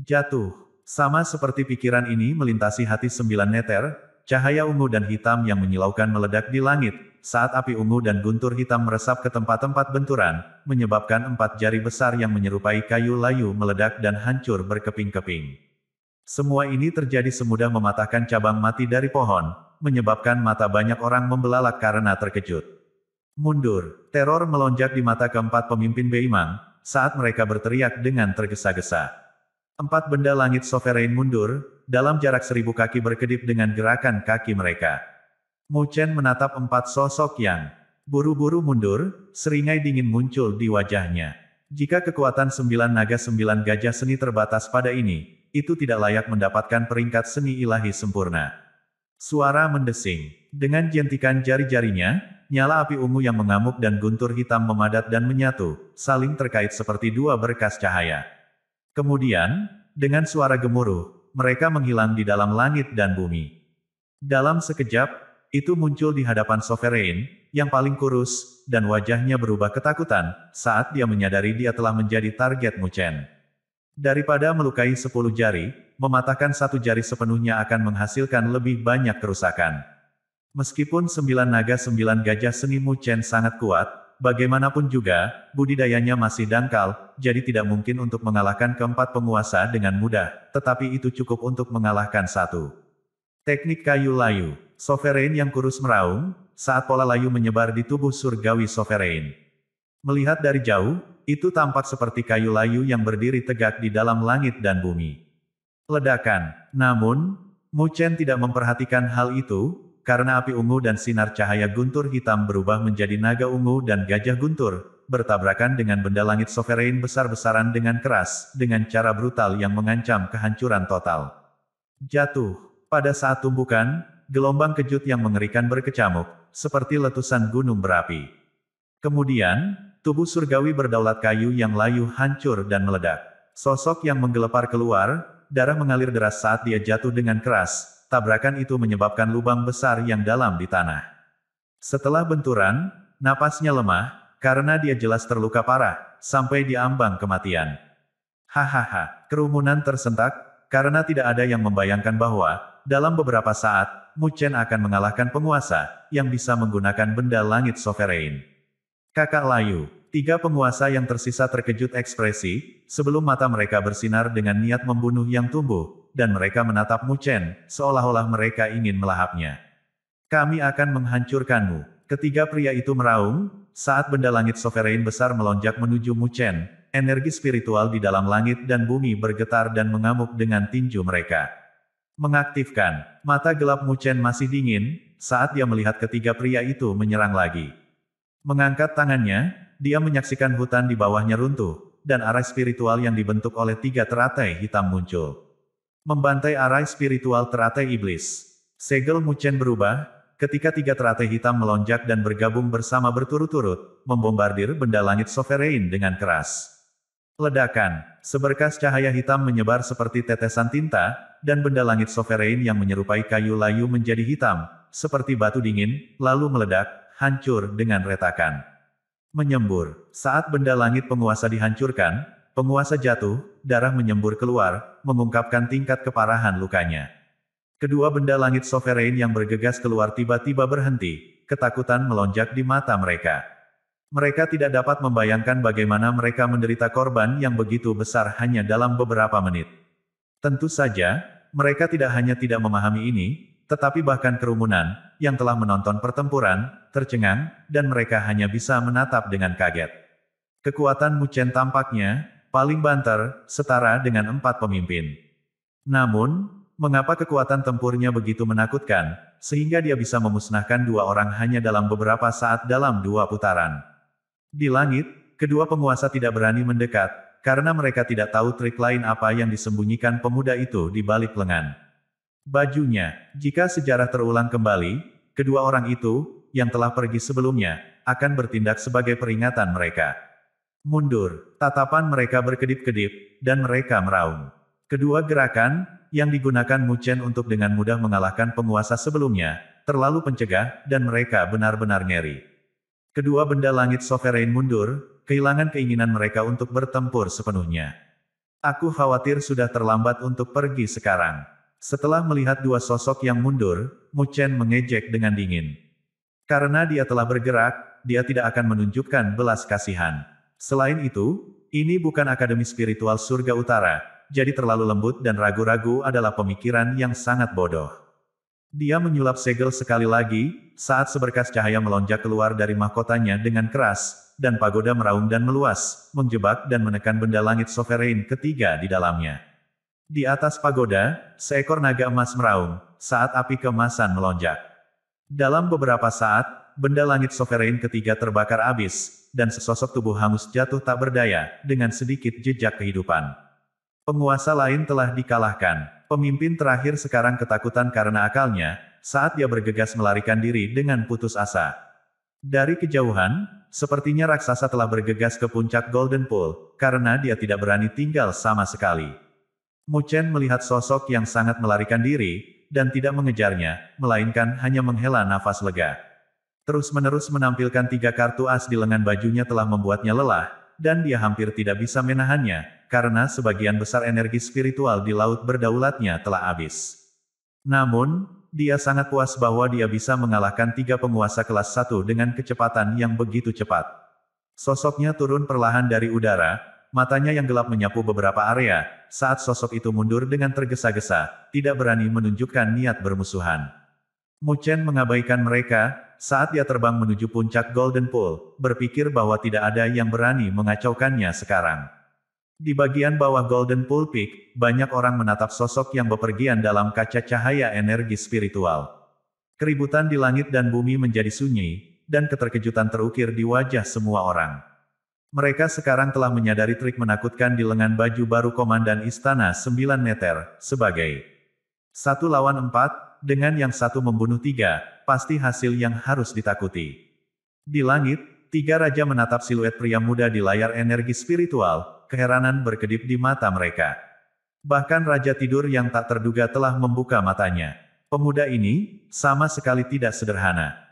Jatuh. Sama seperti pikiran ini melintasi hati sembilan neter, cahaya ungu dan hitam yang menyilaukan meledak di langit, saat api ungu dan guntur hitam meresap ke tempat-tempat benturan, menyebabkan empat jari besar yang menyerupai kayu layu meledak dan hancur berkeping-keping. Semua ini terjadi semudah mematahkan cabang mati dari pohon, menyebabkan mata banyak orang membelalak karena terkejut. Mundur, teror melonjak di mata keempat pemimpin Beiman, saat mereka berteriak dengan tergesa-gesa. Empat benda langit sovereign mundur, dalam jarak seribu kaki berkedip dengan gerakan kaki mereka. Mu Chen menatap empat sosok yang buru-buru mundur, seringai dingin muncul di wajahnya. Jika kekuatan sembilan naga sembilan gajah seni terbatas pada ini, itu tidak layak mendapatkan peringkat seni ilahi sempurna. Suara mendesing. Dengan jentikan jari-jarinya, nyala api ungu yang mengamuk dan guntur hitam memadat dan menyatu, saling terkait seperti dua berkas cahaya. Kemudian, dengan suara gemuruh, mereka menghilang di dalam langit dan bumi. Dalam sekejap, itu muncul di hadapan Sovereign, yang paling kurus, dan wajahnya berubah ketakutan, saat dia menyadari dia telah menjadi target Muchen. Daripada melukai sepuluh jari, mematahkan satu jari sepenuhnya akan menghasilkan lebih banyak kerusakan. Meskipun sembilan naga sembilan gajah seni Mu Chen sangat kuat, bagaimanapun juga, budidayanya masih dangkal, jadi tidak mungkin untuk mengalahkan keempat penguasa dengan mudah, tetapi itu cukup untuk mengalahkan satu. Teknik kayu layu, sovereign yang kurus meraung, saat pola layu menyebar di tubuh surgawi sovereign. Melihat dari jauh, itu tampak seperti kayu layu yang berdiri tegak di dalam langit dan bumi. Ledakan, namun, Mu Chen tidak memperhatikan hal itu, karena api ungu dan sinar cahaya guntur hitam berubah menjadi naga ungu dan gajah guntur, bertabrakan dengan benda langit sovereign besar-besaran dengan keras, dengan cara brutal yang mengancam kehancuran total. Jatuh. Pada saat tumbukan, gelombang kejut yang mengerikan berkecamuk, seperti letusan gunung berapi. Kemudian, tubuh surgawi berdaulat kayu yang layu hancur dan meledak. Sosok yang menggelepar keluar, darah mengalir deras saat dia jatuh dengan keras, tabrakan itu menyebabkan lubang besar yang dalam di tanah. Setelah benturan, napasnya lemah, karena dia jelas terluka parah, sampai diambang kematian. Hahaha, kerumunan tersentak, karena tidak ada yang membayangkan bahwa, dalam beberapa saat, Muchen akan mengalahkan penguasa, yang bisa menggunakan benda langit sovereign. Kakak layu, Tiga penguasa yang tersisa terkejut ekspresi, sebelum mata mereka bersinar dengan niat membunuh yang tumbuh, dan mereka menatap Mu Chen, seolah-olah mereka ingin melahapnya. Kami akan menghancurkanmu. Ketiga pria itu meraung, saat benda langit sovereign besar melonjak menuju Mu Chen, energi spiritual di dalam langit dan bumi bergetar dan mengamuk dengan tinju mereka. Mengaktifkan, mata gelap Mu Chen masih dingin, saat dia melihat ketiga pria itu menyerang lagi. Mengangkat tangannya, dia menyaksikan hutan di bawahnya runtuh, dan arah spiritual yang dibentuk oleh tiga teratai hitam muncul. Membantai arai spiritual teratai iblis. Segel Muchen berubah, ketika tiga teratai hitam melonjak dan bergabung bersama berturut-turut, membombardir benda langit sovereign dengan keras. Ledakan, seberkas cahaya hitam menyebar seperti tetesan tinta, dan benda langit sovereign yang menyerupai kayu layu menjadi hitam, seperti batu dingin, lalu meledak, hancur dengan retakan. Menyembur, saat benda langit penguasa dihancurkan, Penguasa jatuh, darah menyembur keluar, mengungkapkan tingkat keparahan lukanya. Kedua benda langit sovereign yang bergegas keluar tiba-tiba berhenti, ketakutan melonjak di mata mereka. Mereka tidak dapat membayangkan bagaimana mereka menderita korban yang begitu besar hanya dalam beberapa menit. Tentu saja, mereka tidak hanya tidak memahami ini, tetapi bahkan kerumunan, yang telah menonton pertempuran, tercengang, dan mereka hanya bisa menatap dengan kaget. Kekuatan Mucen tampaknya, paling banter, setara dengan empat pemimpin. Namun, mengapa kekuatan tempurnya begitu menakutkan, sehingga dia bisa memusnahkan dua orang hanya dalam beberapa saat dalam dua putaran. Di langit, kedua penguasa tidak berani mendekat, karena mereka tidak tahu trik lain apa yang disembunyikan pemuda itu di balik lengan. Bajunya, jika sejarah terulang kembali, kedua orang itu, yang telah pergi sebelumnya, akan bertindak sebagai peringatan mereka. Mundur, tatapan mereka berkedip-kedip, dan mereka meraung. Kedua gerakan, yang digunakan Mu Chen untuk dengan mudah mengalahkan penguasa sebelumnya, terlalu pencegah, dan mereka benar-benar ngeri. Kedua benda langit sovereign mundur, kehilangan keinginan mereka untuk bertempur sepenuhnya. Aku khawatir sudah terlambat untuk pergi sekarang. Setelah melihat dua sosok yang mundur, Mu Chen mengejek dengan dingin. Karena dia telah bergerak, dia tidak akan menunjukkan belas kasihan. Selain itu, ini bukan akademi spiritual surga utara, jadi terlalu lembut dan ragu-ragu adalah pemikiran yang sangat bodoh. Dia menyulap segel sekali lagi, saat seberkas cahaya melonjak keluar dari mahkotanya dengan keras, dan pagoda meraung dan meluas, menjebak dan menekan benda langit sovereign ketiga di dalamnya. Di atas pagoda, seekor naga emas meraung, saat api kemasan melonjak. Dalam beberapa saat, benda langit sovereign ketiga terbakar habis dan sesosok tubuh hangus jatuh tak berdaya, dengan sedikit jejak kehidupan. Penguasa lain telah dikalahkan. Pemimpin terakhir sekarang ketakutan karena akalnya, saat dia bergegas melarikan diri dengan putus asa. Dari kejauhan, sepertinya raksasa telah bergegas ke puncak Golden Pool, karena dia tidak berani tinggal sama sekali. Mu Chen melihat sosok yang sangat melarikan diri, dan tidak mengejarnya, melainkan hanya menghela nafas lega. Terus-menerus menampilkan tiga kartu as di lengan bajunya telah membuatnya lelah, dan dia hampir tidak bisa menahannya, karena sebagian besar energi spiritual di laut berdaulatnya telah habis. Namun, dia sangat puas bahwa dia bisa mengalahkan tiga penguasa kelas satu dengan kecepatan yang begitu cepat. Sosoknya turun perlahan dari udara, matanya yang gelap menyapu beberapa area, saat sosok itu mundur dengan tergesa-gesa, tidak berani menunjukkan niat bermusuhan. Mucen mengabaikan mereka, saat dia terbang menuju puncak Golden Pool, berpikir bahwa tidak ada yang berani mengacaukannya sekarang. Di bagian bawah Golden Pool Peak, banyak orang menatap sosok yang bepergian dalam kaca cahaya energi spiritual. Keributan di langit dan bumi menjadi sunyi, dan keterkejutan terukir di wajah semua orang. Mereka sekarang telah menyadari trik menakutkan di lengan baju baru Komandan Istana 9 meter sebagai satu lawan empat, dengan yang satu membunuh tiga, pasti hasil yang harus ditakuti. Di langit, tiga raja menatap siluet pria muda di layar energi spiritual, keheranan berkedip di mata mereka. Bahkan Raja Tidur yang tak terduga telah membuka matanya. Pemuda ini, sama sekali tidak sederhana.